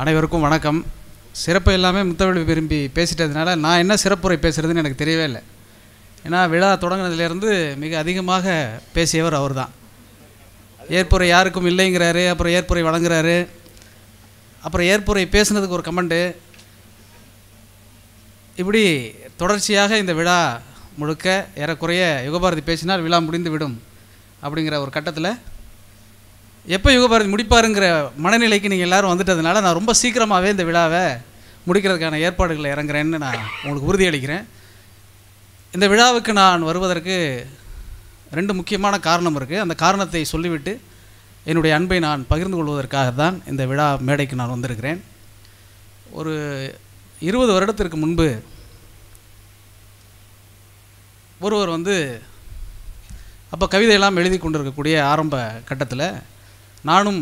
அனைவருக்கும் வணக்கம் சிறப்பு எல்லாமே முத்தவழி விரும்பி பேசிட்டதுனால நான் என்ன சிறப்புரை பேசுகிறதுன்னு எனக்கு தெரியவே இல்லை ஏன்னா விழா தொடங்கினதுலேருந்து மிக அதிகமாக பேசியவர் அவர் தான் ஏற்புரை யாருக்கும் இல்லைங்கிறாரு அப்புறம் ஏற்புரை வழங்குறாரு அப்புறம் ஏற்புரை பேசுனதுக்கு ஒரு கமெண்டு இப்படி தொடர்ச்சியாக இந்த விழா முழுக்க ஏறக்குறைய யுகபாரதி பேசினால் விழா முடிந்து விடும் அப்படிங்கிற ஒரு கட்டத்தில் எப்போ யுகபாரதி முடிப்பாருங்கிற மனநிலைக்கு நீங்கள் எல்லோரும் வந்துட்டதுனால நான் ரொம்ப சீக்கிரமாகவே இந்த விழாவை முடிக்கிறதுக்கான ஏற்பாடுகளை இறங்குறேன்னு நான் உங்களுக்கு உறுதியளிக்கிறேன் இந்த விழாவுக்கு நான் வருவதற்கு ரெண்டு முக்கியமான காரணம் இருக்குது அந்த காரணத்தை சொல்லிவிட்டு என்னுடைய அன்பை நான் பகிர்ந்து கொள்வதற்காக தான் இந்த விழா மேடைக்கு நான் வந்திருக்கிறேன் ஒரு இருபது வருடத்திற்கு முன்பு ஒருவர் வந்து அப்போ கவிதையெல்லாம் எழுதி கொண்டிருக்கக்கூடிய ஆரம்ப கட்டத்தில் நானும்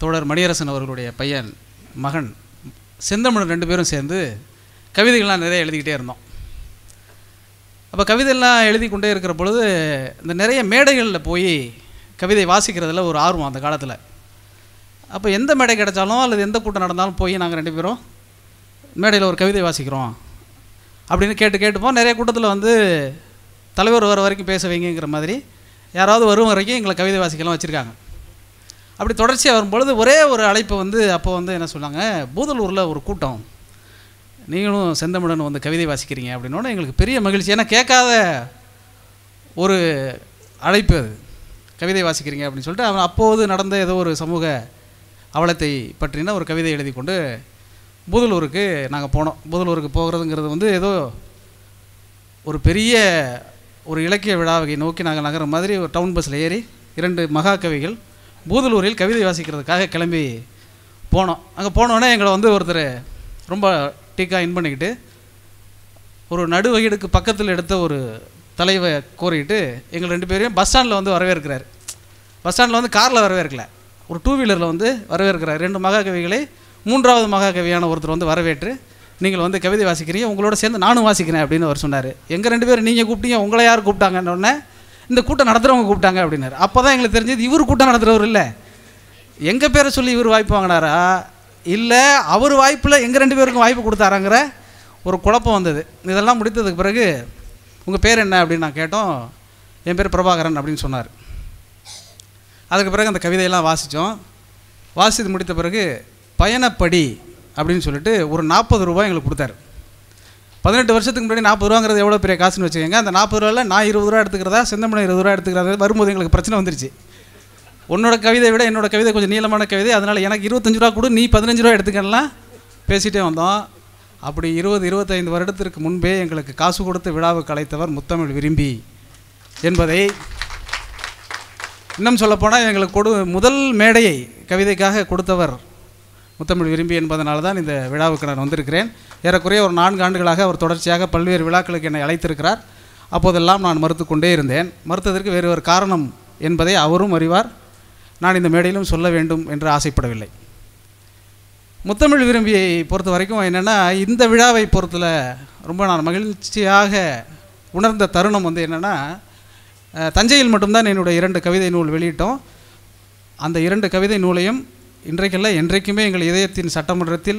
தோழர் மணியரசன் அவர்களுடைய பையன் மகன் செந்தமிழன் ரெண்டு பேரும் சேர்ந்து கவிதைகள்லாம் நிறைய எழுதிக்கிட்டே இருந்தோம் அப்போ கவிதையெல்லாம் எழுதி கொண்டே இருக்கிற பொழுது இந்த நிறைய மேடைகளில் போய் கவிதை வாசிக்கிறதுல ஒரு ஆர்வம் அந்த காலத்தில் அப்போ எந்த மேடை கிடைச்சாலும் அல்லது எந்த கூட்டம் நடந்தாலும் போய் நாங்கள் ரெண்டு பேரும் மேடையில் ஒரு கவிதை வாசிக்கிறோம் அப்படின்னு கேட்டு கேட்டுப்போம் நிறைய கூட்டத்தில் வந்து தலைவர் வர வரைக்கும் பேச வைங்கிற மாதிரி யாராவது வரும் வரைக்கும் எங்களை கவிதை வாசிக்கலாம் வச்சுருக்காங்க அப்படி தொடர்ச்சியாக வரும்பொழுது ஒரே ஒரு அழைப்பு வந்து அப்போ வந்து என்ன சொன்னாங்க பூதலூரில் ஒரு கூட்டம் நீங்களும் செந்தமிழன் வந்து கவிதை வாசிக்கிறீங்க அப்படின்னோட எங்களுக்கு பெரிய மகிழ்ச்சி ஏன்னா கேட்காத ஒரு அழைப்பு அது கவிதை வாசிக்கிறீங்க அப்படின்னு சொல்லிட்டு அவன் அப்போது நடந்த ஏதோ ஒரு சமூக அவலத்தை பற்றின ஒரு கவிதை எழுதி கொண்டு பூதலூருக்கு நாங்கள் போனோம் பூதலூருக்கு போகிறதுங்கிறது வந்து ஏதோ ஒரு பெரிய ஒரு இலக்கிய விழாவை நோக்கி நாங்கள் நகர மாதிரி ஒரு டவுன் பஸ்ஸில் ஏறி இரண்டு மகாகவிகள் பூதலூரில் கவிதை வாசிக்கிறதுக்காக கிளம்பி போனோம் அங்கே போனோடனே எங்களை வந்து ஒருத்தர் ரொம்ப டீக்காக இன் பண்ணிக்கிட்டு ஒரு நடுவகிடுக்கு பக்கத்தில் எடுத்த ஒரு தலைவை கோரிக்கிட்டு எங்கள் ரெண்டு பேரையும் பஸ் ஸ்டாண்டில் வந்து வரவேற்கிறார் பஸ் ஸ்டாண்டில் வந்து காரில் வரவேற்கல ஒரு டூ வீலரில் வந்து வரவேற்கிறார் ரெண்டு மகாகவிகளை மூன்றாவது மகாகவியான ஒருத்தர் வந்து வரவேற்று நீங்கள் வந்து கவிதை வாசிக்கிறீங்க உங்களோட சேர்ந்து நானும் வாசிக்கிறேன் அப்படின்னு அவர் சொன்னார் எங்கள் ரெண்டு பேரும் நீங்கள் கூப்பிட்டீங்க உங்களை யார் கூப்பிட்டாங்கன்னு இந்த கூட்டம் நடத்துகிறவங்க கூப்பிட்டாங்க அப்படின்னாரு அப்போ தான் எங்களுக்கு தெரிஞ்சது இவர் கூட்டம் நடத்துகிறவர் இல்லை எங்கள் பேரை சொல்லி இவர் வாய்ப்பு வாங்கினாரா இல்லை அவர் வாய்ப்பில் எங்கள் ரெண்டு பேருக்கும் வாய்ப்பு கொடுத்தாராங்கிற ஒரு குழப்பம் வந்தது இதெல்லாம் முடித்ததுக்கு பிறகு உங்கள் பேர் என்ன அப்படின்னு நான் கேட்டோம் என் பேர் பிரபாகரன் அப்படின்னு சொன்னார் அதுக்கு பிறகு அந்த கவிதையெல்லாம் வாசித்தோம் வாசித்து முடித்த பிறகு பயணப்படி அப்படின்னு சொல்லிட்டு ஒரு நாற்பது ரூபாய் எங்களுக்கு கொடுத்தாரு பதினெட்டு வருஷத்துக்கு முன்னாடி நாற்பது ரூபாங்கிறது எவ்வளோ பெரிய காசுன்னு வச்சுக்கோங்க அந்த நாற்பது ரூபாயில் நான் இருபது ரூபா எடுத்துக்கிறதா செந்தமனை இருபது ரூபா எடுத்துக்கிறதா வரும்போது எங்களுக்கு பிரச்சனை வந்துருச்சு உன்னோட கவிதை விட என்னோட கவிதை கொஞ்சம் நீளமான கவிதை அதனால் எனக்கு இருபத்தஞ்சு ரூபா கூட நீ பதினஞ்சு ரூபா எடுத்துக்கலாம் பேசிகிட்டே வந்தோம் அப்படி இருபது இருபத்தைந்து வருடத்திற்கு முன்பே எங்களுக்கு காசு கொடுத்து விழாவுக்கு கலைத்தவர் முத்தமிழ் விரும்பி என்பதை இன்னும் சொல்லப்போனால் எங்களுக்கு கொடு முதல் மேடையை கவிதைக்காக கொடுத்தவர் முத்தமிழ் விரும்பி என்பதனால தான் இந்த விழாவுக்கு நான் வந்திருக்கிறேன் ஏறக்குறைய ஒரு நான்கு ஆண்டுகளாக அவர் தொடர்ச்சியாக பல்வேறு விழாக்களுக்கு என்னை அழைத்திருக்கிறார் அப்போதெல்லாம் நான் மறுத்து கொண்டே இருந்தேன் மறுத்ததற்கு வேறு ஒரு காரணம் என்பதை அவரும் அறிவார் நான் இந்த மேடையிலும் சொல்ல வேண்டும் என்று ஆசைப்படவில்லை முத்தமிழ் விரும்பியை பொறுத்த வரைக்கும் என்னென்னா இந்த விழாவை பொறுத்தில் ரொம்ப நான் மகிழ்ச்சியாக உணர்ந்த தருணம் வந்து என்னென்னா தஞ்சையில் மட்டும்தான் என்னுடைய இரண்டு கவிதை நூல் வெளியிட்டோம் அந்த இரண்டு கவிதை நூலையும் இன்றைக்கல்ல என்றைக்குமே எங்கள் இதயத்தின் சட்டமன்றத்தில்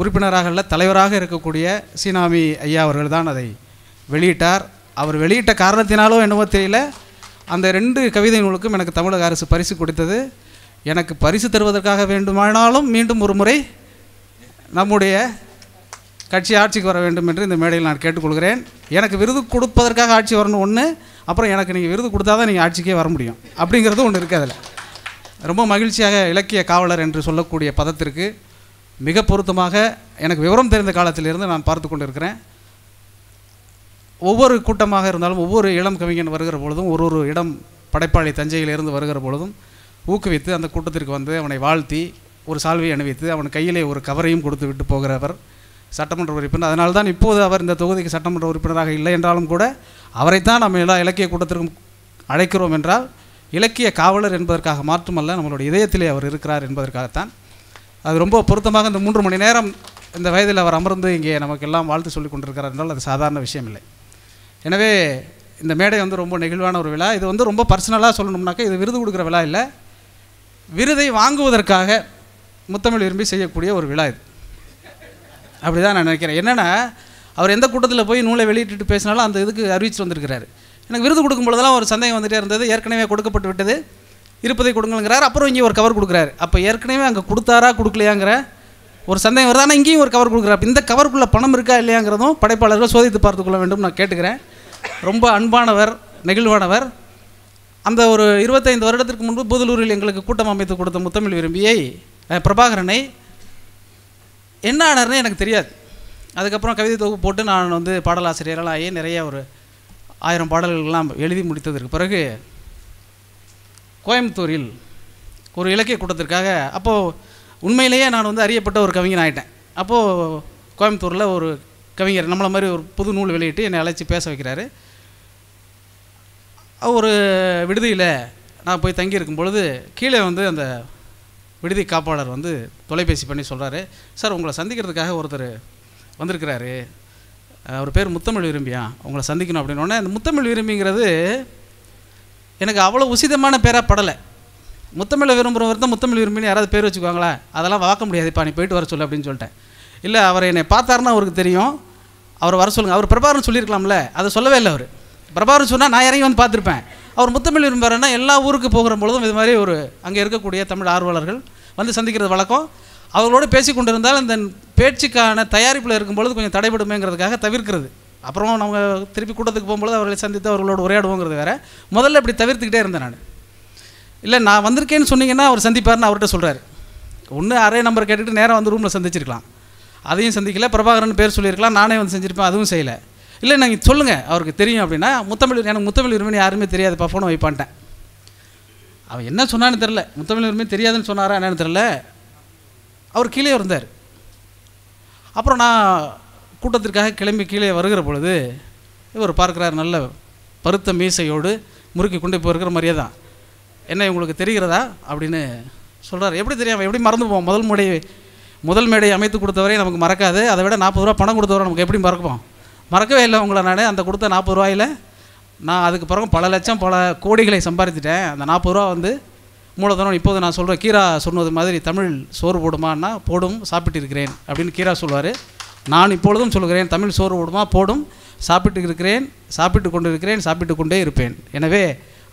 உறுப்பினராக அல்ல தலைவராக இருக்கக்கூடிய சீனாமி ஐயா அவர்கள் தான் அதை வெளியிட்டார் அவர் வெளியிட்ட காரணத்தினாலோ என்னவோ தெரியல அந்த ரெண்டு கவிதை நூலுக்கும் எனக்கு தமிழக அரசு பரிசு கொடுத்தது எனக்கு பரிசு தருவதற்காக வேண்டுமானாலும் மீண்டும் ஒரு முறை நம்முடைய கட்சி ஆட்சிக்கு வர வேண்டும் என்று இந்த மேடையில் நான் கேட்டுக்கொள்கிறேன் எனக்கு விருது கொடுப்பதற்காக ஆட்சி வரணும் ஒன்று அப்புறம் எனக்கு நீங்கள் விருது கொடுத்தா தான் நீங்கள் ஆட்சிக்கே வர முடியும் அப்படிங்கிறது ஒன்று இருக்குது அதில் ரொம்ப மகிழ்ச்சியாக இலக்கிய காவலர் என்று சொல்லக்கூடிய பதத்திற்கு மிக பொருத்தமாக எனக்கு விவரம் தெரிந்த காலத்திலிருந்து நான் பார்த்து கொண்டிருக்கிறேன் ஒவ்வொரு கூட்டமாக இருந்தாலும் ஒவ்வொரு இளம் கவிஞன் வருகிற பொழுதும் ஒரு ஒரு இடம் படைப்பாளி தஞ்சையிலிருந்து வருகிற பொழுதும் ஊக்குவித்து அந்த கூட்டத்திற்கு வந்து அவனை வாழ்த்தி ஒரு சால்வை அணிவித்து அவன் கையிலே ஒரு கவரையும் கொடுத்து விட்டு போகிறவர் சட்டமன்ற உறுப்பினர் அதனால் தான் இப்போது அவர் இந்த தொகுதிக்கு சட்டமன்ற உறுப்பினராக இல்லை என்றாலும் கூட அவரைத்தான் நம்ம எல்லா இலக்கிய கூட்டத்திற்கும் அழைக்கிறோம் என்றால் இலக்கிய காவலர் என்பதற்காக மாற்றுமல்ல நம்மளுடைய இதயத்திலே அவர் இருக்கிறார் என்பதற்காகத்தான் அது ரொம்ப பொருத்தமாக இந்த மூன்று மணி நேரம் இந்த வயதில் அவர் அமர்ந்து இங்கே நமக்கு எல்லாம் வாழ்த்து சொல்லி கொண்டிருக்கிறார் என்றால் அது சாதாரண விஷயம் இல்லை எனவே இந்த மேடை வந்து ரொம்ப நெகிழ்வான ஒரு விழா இது வந்து ரொம்ப பர்சனலாக சொல்லணும்னாக்கா இது விருது கொடுக்குற விழா இல்லை விருதை வாங்குவதற்காக முத்தமிழ் விரும்பி செய்யக்கூடிய ஒரு விழா இது அப்படி தான் நான் நினைக்கிறேன் என்னென்னா அவர் எந்த கூட்டத்தில் போய் நூலை வெளியிட்டு பேசினாலும் அந்த இதுக்கு அறிவித்து வந்திருக்கிறாரு எனக்கு விருது கொடுக்கும் பொழுதெல்லாம் ஒரு சந்தேகம் வந்துகிட்டே இருந்தது ஏற்கனவே கொடுக்கப்பட்டு விட்டது இருப்பதை கொடுங்கங்கிறார் அப்புறம் இங்கே ஒரு கவர் கொடுக்குறாரு அப்போ ஏற்கனவே அங்கே கொடுத்தாரா கொடுக்கலையாங்கிற ஒரு சந்தேகம் வருது ஆனால் இங்கேயும் ஒரு கவர் கொடுக்குறாரு இந்த கவருக்குள்ளே பணம் இருக்கா இல்லையாங்கிறதும் படைப்பாளர்கள் சோதித்து பார்த்துக்கொள்ள வேண்டும் நான் கேட்டுக்கிறேன் ரொம்ப அன்பானவர் நெகிழ்வானவர் அந்த ஒரு இருபத்தைந்து வருடத்திற்கு முன்பு புதலூரில் எங்களுக்கு கூட்டம் அமைத்து கொடுத்த முத்தமிழ் விரும்பியை பிரபாகரனை என்ன ஆனார்னு எனக்கு தெரியாது அதுக்கப்புறம் கவிதை தொகுப்பு போட்டு நான் வந்து பாடலாசிரியர்களாகி நிறைய ஒரு ஆயிரம் பாடல்கள்லாம் எழுதி முடித்ததற்கு பிறகு கோயம்புத்தூரில் ஒரு இலக்கிய கூட்டத்திற்காக அப்போது உண்மையிலேயே நான் வந்து அறியப்பட்ட ஒரு கவிஞன் ஆகிட்டேன் அப்போது கோயம்புத்தூரில் ஒரு கவிஞர் நம்மளை மாதிரி ஒரு புது நூல் வெளியிட்டு என்னை அழைச்சி பேச வைக்கிறாரு ஒரு விடுதியில் நான் போய் தங்கியிருக்கும் பொழுது கீழே வந்து அந்த விடுதி காப்பாளர் வந்து தொலைபேசி பண்ணி சொல்கிறாரு சார் உங்களை சந்திக்கிறதுக்காக ஒருத்தர் வந்திருக்கிறாரு அவர் பேர் முத்தமிழ் விரும்பியா உங்களை சந்திக்கணும் அப்படின்னு அந்த முத்தமிழ் விரும்பிங்கிறது எனக்கு அவ்வளோ உசிதமான பேராக படலை முத்தமிழை விரும்புகிறவர் தான் முத்தமிழ் விரும்பின்னு யாராவது பேர் வச்சுக்குவாங்களா அதெல்லாம் வாக்க முடியாதுப்பா நீ போயிட்டு வர சொல்லு அப்படின்னு சொல்லிட்டேன் இல்லை அவர் என்னை பார்த்தாருன்னா அவருக்கு தெரியும் அவர் வர சொல்லுங்கள் அவர் பிரபாரம் சொல்லியிருக்கலாம்ல அதை சொல்லவே இல்லை அவர் பிரபாரம் சொன்னால் நான் இறங்கி வந்து பார்த்துருப்பேன் அவர் முத்தமிழ் விரும்புகிறாருன்னா எல்லா ஊருக்கு போகிற பொழுதும் இது மாதிரி ஒரு அங்கே இருக்கக்கூடிய தமிழ் ஆர்வலர்கள் வந்து சந்திக்கிறது வழக்கம் அவர்களோடு பேசி கொண்டிருந்தால் அந்த பேச்சுக்கான தயாரிப்பில் இருக்கும்பொழுது கொஞ்சம் தடைபடுமேங்கிறதுக்காக தவிர்க்கிறது அப்புறம் நம்ம திருப்பி கூட்டத்துக்கு போகும்பொழுது அவர்களை சந்தித்து அவர்களோடு உரையாடுவோங்கிறது வேறு முதல்ல இப்படி தவிர்த்துக்கிட்டே இருந்தேன் நான் இல்லை நான் வந்திருக்கேன்னு சொன்னீங்கன்னா அவர் சந்திப்பார்னு அவர்கிட்ட சொல்கிறார் ஒன்று அரே நம்பர் கேட்டுக்கிட்டு நேராக வந்து ரூமில் சந்திச்சிருக்கலாம் அதையும் சந்திக்கல பிரபாகரன் பேர் சொல்லியிருக்கலாம் நானே வந்து செஞ்சுருப்பேன் அதுவும் செய்யலை இல்லை நீங்கள் சொல்லுங்கள் அவருக்கு தெரியும் அப்படின்னா முத்தமிழ் எனக்கு முத்தமிழ் உரிமை யாருமே தெரியாது ஃபோனை வைப்பான்ட்டேன் அவன் என்ன சொன்னான்னு தெரில முத்தமிழ் உரிமை தெரியாதுன்னு சொன்னாரா என்னென்னு தெரில அவர் கீழே இருந்தார் அப்புறம் நான் கூட்டத்திற்காக கிளம்பி கீழே வருகிற பொழுது இவர் பார்க்குறார் நல்ல பருத்த மீசையோடு முறுக்கி கொண்டு போயிருக்கிற மாதிரியே தான் என்ன உங்களுக்கு தெரிகிறதா அப்படின்னு சொல்கிறார் எப்படி தெரியாமல் எப்படி மறந்து போவோம் முதல் முறை முதல் மேடையை அமைத்து கொடுத்தவரையும் நமக்கு மறக்காது அதை விட நாற்பது ரூபா பணம் கொடுத்தவரை நமக்கு எப்படி மறப்போம் மறக்கவே இல்லை உங்களை நான் அந்த கொடுத்த நாற்பது ரூபாயில் நான் அதுக்கு பிறகு பல லட்சம் பல கோடிகளை சம்பாதிச்சிட்டேன் அந்த நாற்பது ரூபா வந்து மூலதனம் இப்போது நான் சொல்கிறேன் கீரா சொன்னது மாதிரி தமிழ் சோறு போடுமான்னா போடும் சாப்பிட்டு இருக்கிறேன் அப்படின்னு கீரா சொல்வார் நான் இப்பொழுதும் சொல்கிறேன் தமிழ் சோறு போடுமா போடும் சாப்பிட்டு இருக்கிறேன் சாப்பிட்டு கொண்டு இருக்கிறேன் சாப்பிட்டு கொண்டே இருப்பேன் எனவே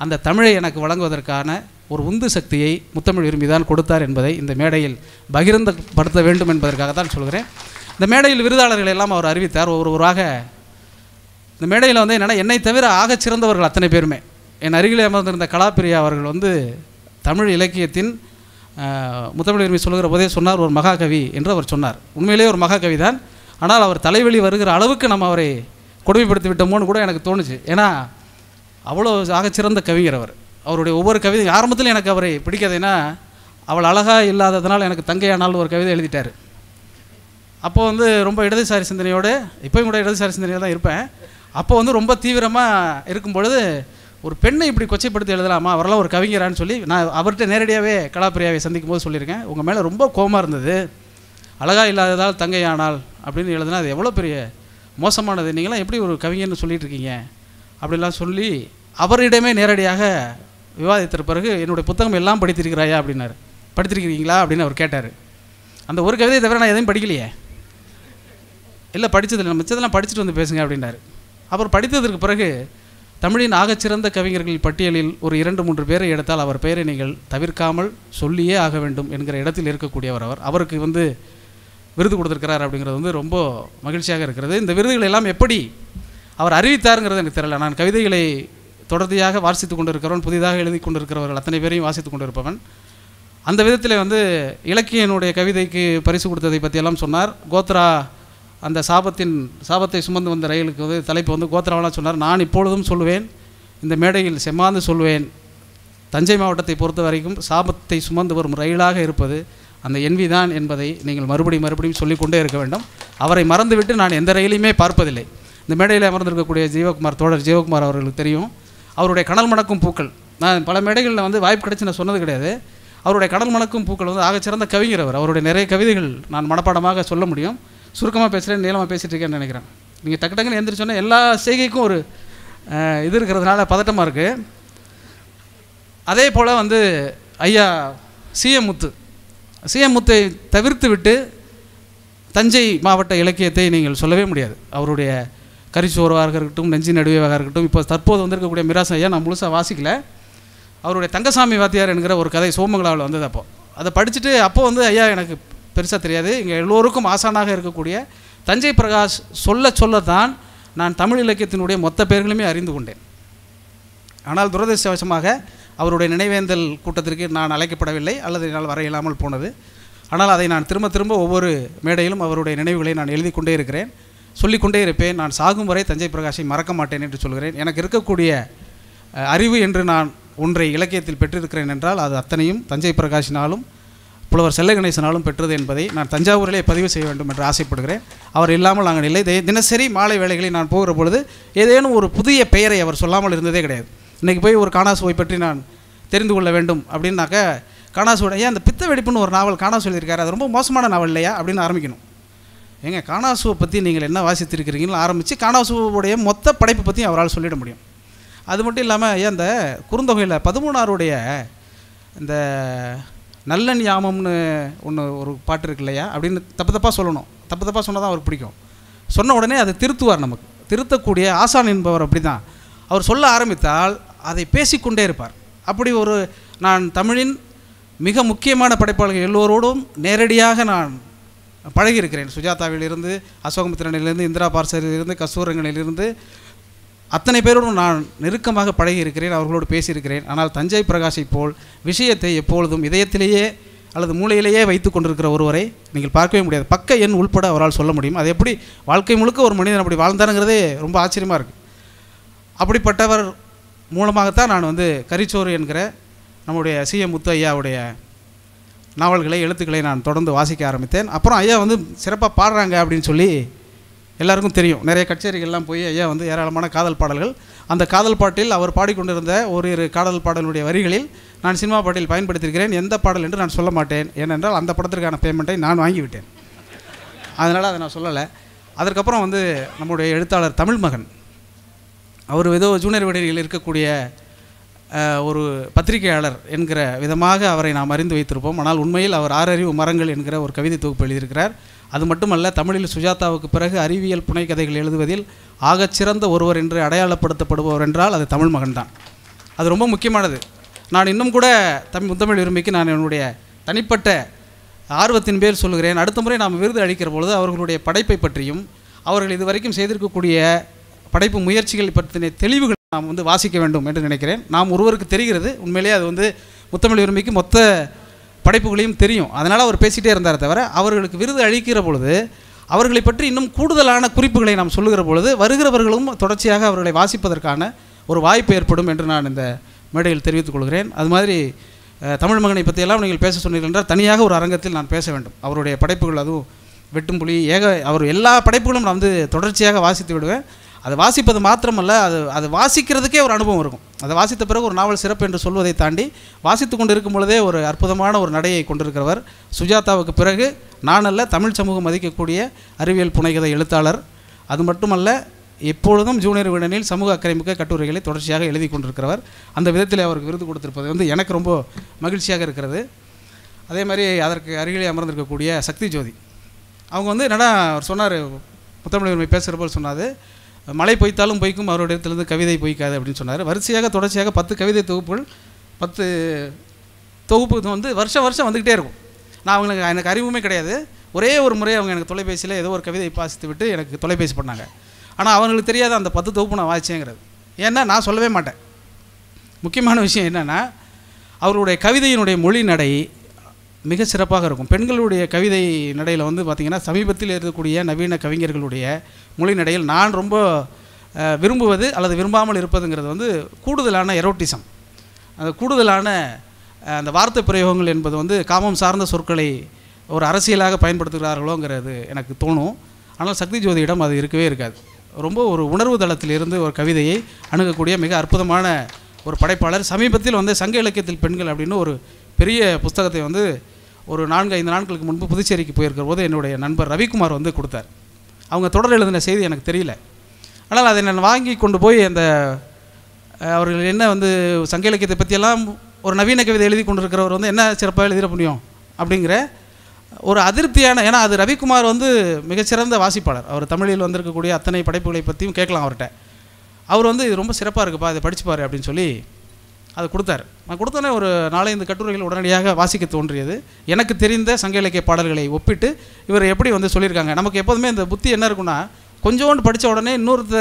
அந்த தமிழை எனக்கு வழங்குவதற்கான ஒரு உந்து சக்தியை முத்தமிழ் விரும்பிதான் கொடுத்தார் என்பதை இந்த மேடையில் பகிரந்தப்படுத்த வேண்டும் என்பதற்காக தான் சொல்கிறேன் இந்த மேடையில் விருதாளர்கள் எல்லாம் அவர் அறிவித்தார் ஒவ்வொருவராக இந்த மேடையில் வந்து என்னென்னா என்னை தவிர ஆகச் சிறந்தவர்கள் அத்தனை பேருமே என் அருகிலே அமர்ந்திருந்த கலாப்பிரியா அவர்கள் வந்து தமிழ் இலக்கியத்தின் முத்தமிழ் உரிமை சொல்கிற போதே சொன்னார் ஒரு மகாகவி என்று அவர் சொன்னார் உண்மையிலேயே ஒரு மகாகவி தான் ஆனால் அவர் தலைவெளி வருகிற அளவுக்கு நம்ம அவரை கொடுமைப்படுத்தி விட்டோமோன்னு கூட எனக்கு தோணுச்சு ஏன்னா அவ்வளோ ஆகச்சிறந்த கவிஞர் அவர் அவருடைய ஒவ்வொரு கவிதை ஆரம்பத்தில் எனக்கு அவரை பிடிக்காதுன்னா அவள் அழகாக இல்லாததுனால் எனக்கு தங்கையானால் ஒரு கவிதை எழுதிட்டார் அப்போது வந்து ரொம்ப இடதுசாரி சிந்தனையோடு இப்போயும் கூட இடதுசாரி சிந்தனையில் தான் இருப்பேன் அப்போ வந்து ரொம்ப தீவிரமாக இருக்கும் பொழுது ஒரு பெண்ணை இப்படி கொச்சைப்படுத்தி எழுதலாமா அவரெல்லாம் ஒரு கவிஞரான்னு சொல்லி நான் அவர்கிட்ட நேரடியாகவே கலாப்பிரியாவை சந்திக்கும் போது சொல்லியிருக்கேன் உங்கள் மேலே ரொம்ப கோமாக இருந்தது அழகாக இல்லாததால் தங்கையானால் அப்படின்னு எழுதுனா அது எவ்வளோ பெரிய மோசமானது நீங்களாம் எப்படி ஒரு கவிஞர்னு சொல்லிட்டு இருக்கீங்க அப்படிலாம் சொல்லி அவரிடமே நேரடியாக விவாதித்த பிறகு என்னுடைய புத்தகம் எல்லாம் படித்திருக்கிறாயா அப்படின்னாரு படித்திருக்கிறீங்களா அப்படின்னு அவர் கேட்டார் அந்த ஒரு கவிதையை தவிர நான் எதையும் படிக்கலையே இல்லை படித்ததில்லை மிச்சதெல்லாம் படிச்சுட்டு வந்து பேசுங்க அப்படின்னாரு அப்புறம் படித்ததற்கு பிறகு தமிழின் ஆகச்சிறந்த கவிஞர்கள் பட்டியலில் ஒரு இரண்டு மூன்று பேரை எடுத்தால் அவர் பெயரை நீங்கள் தவிர்க்காமல் சொல்லியே ஆக வேண்டும் என்கிற இடத்தில் இருக்கக்கூடியவர் அவர் அவருக்கு வந்து விருது கொடுத்துருக்கிறார் அப்படிங்கிறது வந்து ரொம்ப மகிழ்ச்சியாக இருக்கிறது இந்த விருதுகள் எல்லாம் எப்படி அவர் அறிவித்தாருங்கிறது எனக்கு தெரியல நான் கவிதைகளை தொடர்ச்சியாக வாசித்து கொண்டிருக்கிறவன் புதிதாக எழுதி கொண்டிருக்கிறவர்கள் அத்தனை பேரையும் வாசித்து கொண்டிருப்பவன் அந்த விதத்தில் வந்து இலக்கியனுடைய கவிதைக்கு பரிசு கொடுத்ததை பற்றியெல்லாம் சொன்னார் கோத்ரா அந்த சாபத்தின் சாபத்தை சுமந்து வந்த ரயிலுக்கு வந்து தலைப்பு வந்து கோத்திரவாளன் சொன்னார் நான் இப்பொழுதும் சொல்லுவேன் இந்த மேடையில் செம்மாந்து சொல்வேன் தஞ்சை மாவட்டத்தை பொறுத்த வரைக்கும் சாபத்தை சுமந்து வரும் ரயிலாக இருப்பது அந்த என்வி தான் என்பதை நீங்கள் மறுபடியும் மறுபடியும் சொல்லிக்கொண்டே இருக்க வேண்டும் அவரை மறந்துவிட்டு நான் எந்த ரயிலையுமே பார்ப்பதில்லை இந்த மேடையில் அமர்ந்திருக்கக்கூடிய ஜீவகுமார் தோழர் ஜீவகுமார் அவர்களுக்கு தெரியும் அவருடைய கடல் மணக்கும் பூக்கள் நான் பல மேடைகளில் வந்து வாய்ப்பு கிடைச்சி நான் சொன்னது கிடையாது அவருடைய கடல் மணக்கும் பூக்கள் வந்து ஆகச்சிறந்த கவிஞர் அவர் அவருடைய நிறைய கவிதைகள் நான் மனப்பாடமாக சொல்ல முடியும் சுருக்கமாக பேசுகிறேன் நீளமாக பேசிகிட்டு இருக்கேன்னு நினைக்கிறேன் நீங்கள் தக்கு டக்குன்னு எழுந்திரிச்சோன்னா எல்லா செய்கைக்கும் ஒரு இது இருக்கிறதுனால பதட்டமாக இருக்குது அதே போல் வந்து ஐயா சிஎம் முத்து சிஎம் முத்தை தவிர்த்து விட்டு தஞ்சை மாவட்ட இலக்கியத்தை நீங்கள் சொல்லவே முடியாது அவருடைய கரிசோர்வாக இருக்கட்டும் நெஞ்சி நடுவேவாக இருக்கட்டும் இப்போ தற்போது வந்திருக்கக்கூடிய மிராசம் ஐயா நான் முழுசாக வாசிக்கல அவருடைய தங்கசாமி வாத்தியார் என்கிற ஒரு கதை சோமங்களாவில் வந்தது அப்போது அதை படிச்சுட்டு அப்போது வந்து ஐயா எனக்கு பெருசாக தெரியாது இங்கே எல்லோருக்கும் ஆசானாக இருக்கக்கூடிய தஞ்சை பிரகாஷ் சொல்ல சொல்ல தான் நான் தமிழ் இலக்கியத்தினுடைய மொத்த பெயர்களுமே அறிந்து கொண்டேன் ஆனால் துரதிருஷ்டவசமாக அவருடைய நினைவேந்தல் கூட்டத்திற்கு நான் அழைக்கப்படவில்லை அல்லது என்னால் வர இல்லாமல் போனது ஆனால் அதை நான் திரும்ப திரும்ப ஒவ்வொரு மேடையிலும் அவருடைய நினைவுகளை நான் எழுதி கொண்டே இருக்கிறேன் சொல்லிக்கொண்டே இருப்பேன் நான் சாகும் வரை தஞ்சை பிரகாஷை மறக்க மாட்டேன் என்று சொல்கிறேன் எனக்கு இருக்கக்கூடிய அறிவு என்று நான் ஒன்றை இலக்கியத்தில் பெற்றிருக்கிறேன் என்றால் அது அத்தனையும் தஞ்சை பிரகாஷினாலும் புலவர் செல்ல கணேசனாலும் பெற்றது என்பதை நான் தஞ்சாவூரிலே பதிவு செய்ய வேண்டும் என்று ஆசைப்படுகிறேன் அவர் இல்லாமல் நாங்கள் இல்லை தினசரி மாலை வேலைகளில் நான் போகிற பொழுது ஏதேனும் ஒரு புதிய பெயரை அவர் சொல்லாமல் இருந்ததே கிடையாது இன்றைக்கி போய் ஒரு காணாசுவை பற்றி நான் தெரிந்து கொள்ள வேண்டும் அப்படின்னாக்க காணாசுவோட ஏன் அந்த பித்த வெடிப்புன்னு ஒரு நாவல் காணா சொல்லியிருக்காரு அது ரொம்ப மோசமான நாவல் இல்லையா அப்படின்னு ஆரம்பிக்கணும் ஏங்க காணாசுவை பற்றி நீங்கள் என்ன வாசித்திருக்கிறீங்கன்னு ஆரம்பித்து காணாசுவோடைய மொத்த படைப்பு பற்றியும் அவரால் சொல்லிட முடியும் அது மட்டும் இல்லாமல் ஏன் அந்த குறுந்தொகையில் பதிமூணாருடைய இந்த நல்ல ஞாபகம்னு ஒன்று ஒரு பாட்டு இருக்கு இல்லையா அப்படின்னு தப்பு தப்பாக சொல்லணும் தப்பு தப்பாக சொன்னால் தான் அவர் பிடிக்கும் சொன்ன உடனே அதை திருத்துவார் நமக்கு திருத்தக்கூடிய ஆசான் என்பவர் அப்படி தான் அவர் சொல்ல ஆரம்பித்தால் அதை பேசிக்கொண்டே இருப்பார் அப்படி ஒரு நான் தமிழின் மிக முக்கியமான படைப்பாளர்கள் எல்லோரோடும் நேரடியாக நான் பழகியிருக்கிறேன் சுஜாதாவிலிருந்து அசோகமித்திரனிலிருந்து இந்திரா பார்சரிலிருந்து கசூரங்களிலிருந்து அத்தனை பேரோடும் நான் நெருக்கமாக பழகி இருக்கிறேன் அவர்களோடு பேசியிருக்கிறேன் ஆனால் தஞ்சை பிரகாஷை போல் விஷயத்தை எப்பொழுதும் இதயத்திலேயே அல்லது மூளையிலேயே வைத்து கொண்டிருக்கிற ஒருவரை நீங்கள் பார்க்கவே முடியாது பக்க எண் உள்பட அவரால் சொல்ல முடியும் அது எப்படி வாழ்க்கை முழுக்க ஒரு மனிதன் அப்படி வாழ்ந்தாருங்கிறதே ரொம்ப ஆச்சரியமாக இருக்குது அப்படிப்பட்டவர் மூலமாகத்தான் நான் வந்து கரிச்சோறு என்கிற நம்முடைய எம் முத்து ஐயாவுடைய நாவல்களை எழுத்துக்களை நான் தொடர்ந்து வாசிக்க ஆரம்பித்தேன் அப்புறம் ஐயா வந்து சிறப்பாக பாடுறாங்க அப்படின்னு சொல்லி எல்லாருக்கும் தெரியும் நிறைய கச்சேரிகள்லாம் போய் ஐயா வந்து ஏராளமான காதல் பாடல்கள் அந்த காதல் பாட்டில் அவர் பாடிக்கொண்டிருந்த ஒரு இரு காதல் பாடலுடைய வரிகளில் நான் சினிமா பாட்டில் பயன்படுத்தியிருக்கிறேன் எந்த பாடல் என்று நான் சொல்ல மாட்டேன் ஏனென்றால் அந்த படத்திற்கான பேமெண்ட்டை நான் வாங்கிவிட்டேன் அதனால் அதை நான் சொல்லலை அதற்கப்புறம் வந்து நம்முடைய எழுத்தாளர் தமிழ் மகன் அவர் ஏதோ ஜூனியர் விடையில் இருக்கக்கூடிய ஒரு பத்திரிகையாளர் என்கிற விதமாக அவரை நாம் அறிந்து வைத்திருப்போம் ஆனால் உண்மையில் அவர் ஆறறிவு மரங்கள் என்கிற ஒரு கவிதை தொகுப்பு எழுதியிருக்கிறார் அது மட்டுமல்ல தமிழில் சுஜாதாவுக்கு பிறகு அறிவியல் புனைக்கதைகள் எழுதுவதில் ஆகச் சிறந்த ஒருவர் என்று அடையாளப்படுத்தப்படுபவர் என்றால் அது தமிழ் மகன்தான் அது ரொம்ப முக்கியமானது நான் இன்னும் கூட தமிழ் முத்தமிழ் உரிமைக்கு நான் என்னுடைய தனிப்பட்ட ஆர்வத்தின் பேர் சொல்கிறேன் அடுத்த முறை நாம் விருது அளிக்கிற பொழுது அவர்களுடைய படைப்பை பற்றியும் அவர்கள் இதுவரைக்கும் செய்திருக்கக்கூடிய படைப்பு முயற்சிகள் பற்றின தெளிவுகள் நாம் வந்து வாசிக்க வேண்டும் என்று நினைக்கிறேன் நாம் ஒருவருக்கு தெரிகிறது உண்மையிலேயே அது வந்து முத்தமிழ் உரிமைக்கு மொத்த படைப்புகளையும் தெரியும் அதனால் அவர் பேசிகிட்டே இருந்தார் தவிர அவர்களுக்கு விருது அளிக்கிற பொழுது அவர்களை பற்றி இன்னும் கூடுதலான குறிப்புகளை நாம் சொல்லுகிற பொழுது வருகிறவர்களும் தொடர்ச்சியாக அவர்களை வாசிப்பதற்கான ஒரு வாய்ப்பு ஏற்படும் என்று நான் இந்த மேடையில் தெரிவித்துக் கொள்கிறேன் அது மாதிரி தமிழ் மகனை பற்றியெல்லாம் நீங்கள் பேச சொன்னீர்கள் என்றால் தனியாக ஒரு அரங்கத்தில் நான் பேச வேண்டும் அவருடைய படைப்புகள் அதுவும் வெட்டும்புலி ஏக அவர் எல்லா படைப்புகளும் நான் வந்து தொடர்ச்சியாக வாசித்து விடுவேன் அதை வாசிப்பது மாத்திரமல்ல அது அது வாசிக்கிறதுக்கே ஒரு அனுபவம் இருக்கும் அதை வாசித்த பிறகு ஒரு நாவல் சிறப்பு என்று சொல்வதை தாண்டி வாசித்து கொண்டு இருக்கும் பொழுதே ஒரு அற்புதமான ஒரு நடையை கொண்டிருக்கிறவர் சுஜாதாவுக்கு பிறகு நானல்ல தமிழ் சமூகம் மதிக்கக்கூடிய அறிவியல் புனைகதை எழுத்தாளர் அது மட்டுமல்ல எப்பொழுதும் ஜூனியர் விடனில் சமூக அக்கறைமிக்க கட்டுரைகளை தொடர்ச்சியாக எழுதி கொண்டிருக்கிறவர் அந்த விதத்தில் அவருக்கு விருது கொடுத்திருப்பது வந்து எனக்கு ரொம்ப மகிழ்ச்சியாக இருக்கிறது அதே மாதிரி அதற்கு அருகிலே அமர்ந்திருக்கக்கூடிய சக்தி ஜோதி அவங்க வந்து என்னடா அவர் சொன்னார் முத்தமிழ் பேசுகிற போல் சொன்னாது மழை பொய்த்தாலும் பொய்க்கும் அவருடைய இடத்துலேருந்து கவிதை பொய்க்காது அப்படின்னு சொன்னார் வரிசையாக தொடர்ச்சியாக பத்து கவிதை தொகுப்புகள் பத்து தொகுப்பு வந்து வருஷம் வருஷம் வந்துக்கிட்டே இருக்கும் நான் அவங்களுக்கு எனக்கு அறிவுமே கிடையாது ஒரே ஒரு முறை அவங்க எனக்கு தொலைபேசியில் ஏதோ ஒரு கவிதை பாசித்து விட்டு எனக்கு தொலைபேசி பண்ணாங்க ஆனால் அவங்களுக்கு தெரியாத அந்த பத்து தொகுப்பு நான் வாசிச்சேங்கிறது ஏன்னா நான் சொல்லவே மாட்டேன் முக்கியமான விஷயம் என்னென்னா அவருடைய கவிதையினுடைய மொழி நடை மிக சிறப்பாக இருக்கும் பெண்களுடைய கவிதை நடையில் வந்து பார்த்திங்கன்னா சமீபத்தில் இருக்கக்கூடிய நவீன கவிஞர்களுடைய மொழி நடையில் நான் ரொம்ப விரும்புவது அல்லது விரும்பாமல் இருப்பதுங்கிறது வந்து கூடுதலான எரோட்டிசம் அந்த கூடுதலான அந்த வார்த்தை பிரயோகங்கள் என்பது வந்து காமம் சார்ந்த சொற்களை ஒரு அரசியலாக பயன்படுத்துகிறார்களோங்கிறது எனக்கு தோணும் ஆனால் சக்தி ஜோதியிடம் அது இருக்கவே இருக்காது ரொம்ப ஒரு உணர்வு தளத்திலிருந்து ஒரு கவிதையை அணுகக்கூடிய மிக அற்புதமான ஒரு படைப்பாளர் சமீபத்தில் வந்து சங்க இலக்கியத்தில் பெண்கள் அப்படின்னு ஒரு பெரிய புஸ்தகத்தை வந்து ஒரு நான்கு ஐந்து நாட்களுக்கு முன்பு புதுச்சேரிக்கு போயிருக்கிற போது என்னுடைய நண்பர் ரவிக்குமார் வந்து கொடுத்தார் அவங்க தொடர் எழுதின செய்தி எனக்கு தெரியல ஆனால் அதை நான் வாங்கி கொண்டு போய் அந்த அவர்கள் என்ன வந்து சங்க இலக்கியத்தை பற்றியெல்லாம் ஒரு நவீன கவிதை எழுதி கொண்டிருக்கிறவர் வந்து என்ன சிறப்பாக எழுதிட முடியும் அப்படிங்கிற ஒரு அதிருப்தியான ஏன்னா அது ரவிக்குமார் வந்து மிகச்சிறந்த வாசிப்பாளர் அவர் தமிழில் வந்திருக்கக்கூடிய அத்தனை படைப்புகளை பற்றியும் கேட்கலாம் அவர்கிட்ட அவர் வந்து இது ரொம்ப சிறப்பாக இருக்குப்பா அதை படிச்சுப்பார் அப்படின்னு சொல்லி அதை கொடுத்தார் நான் கொடுத்தோன்னே ஒரு நாலஞ்சு கட்டுரைகள் உடனடியாக வாசிக்க தோன்றியது எனக்கு தெரிந்த சங்க இலக்கிய பாடல்களை ஒப்பிட்டு இவர் எப்படி வந்து சொல்லியிருக்காங்க நமக்கு எப்போதுமே இந்த புத்தி என்ன இருக்குன்னா கொஞ்சோண்டு படித்த உடனே இன்னொருத்த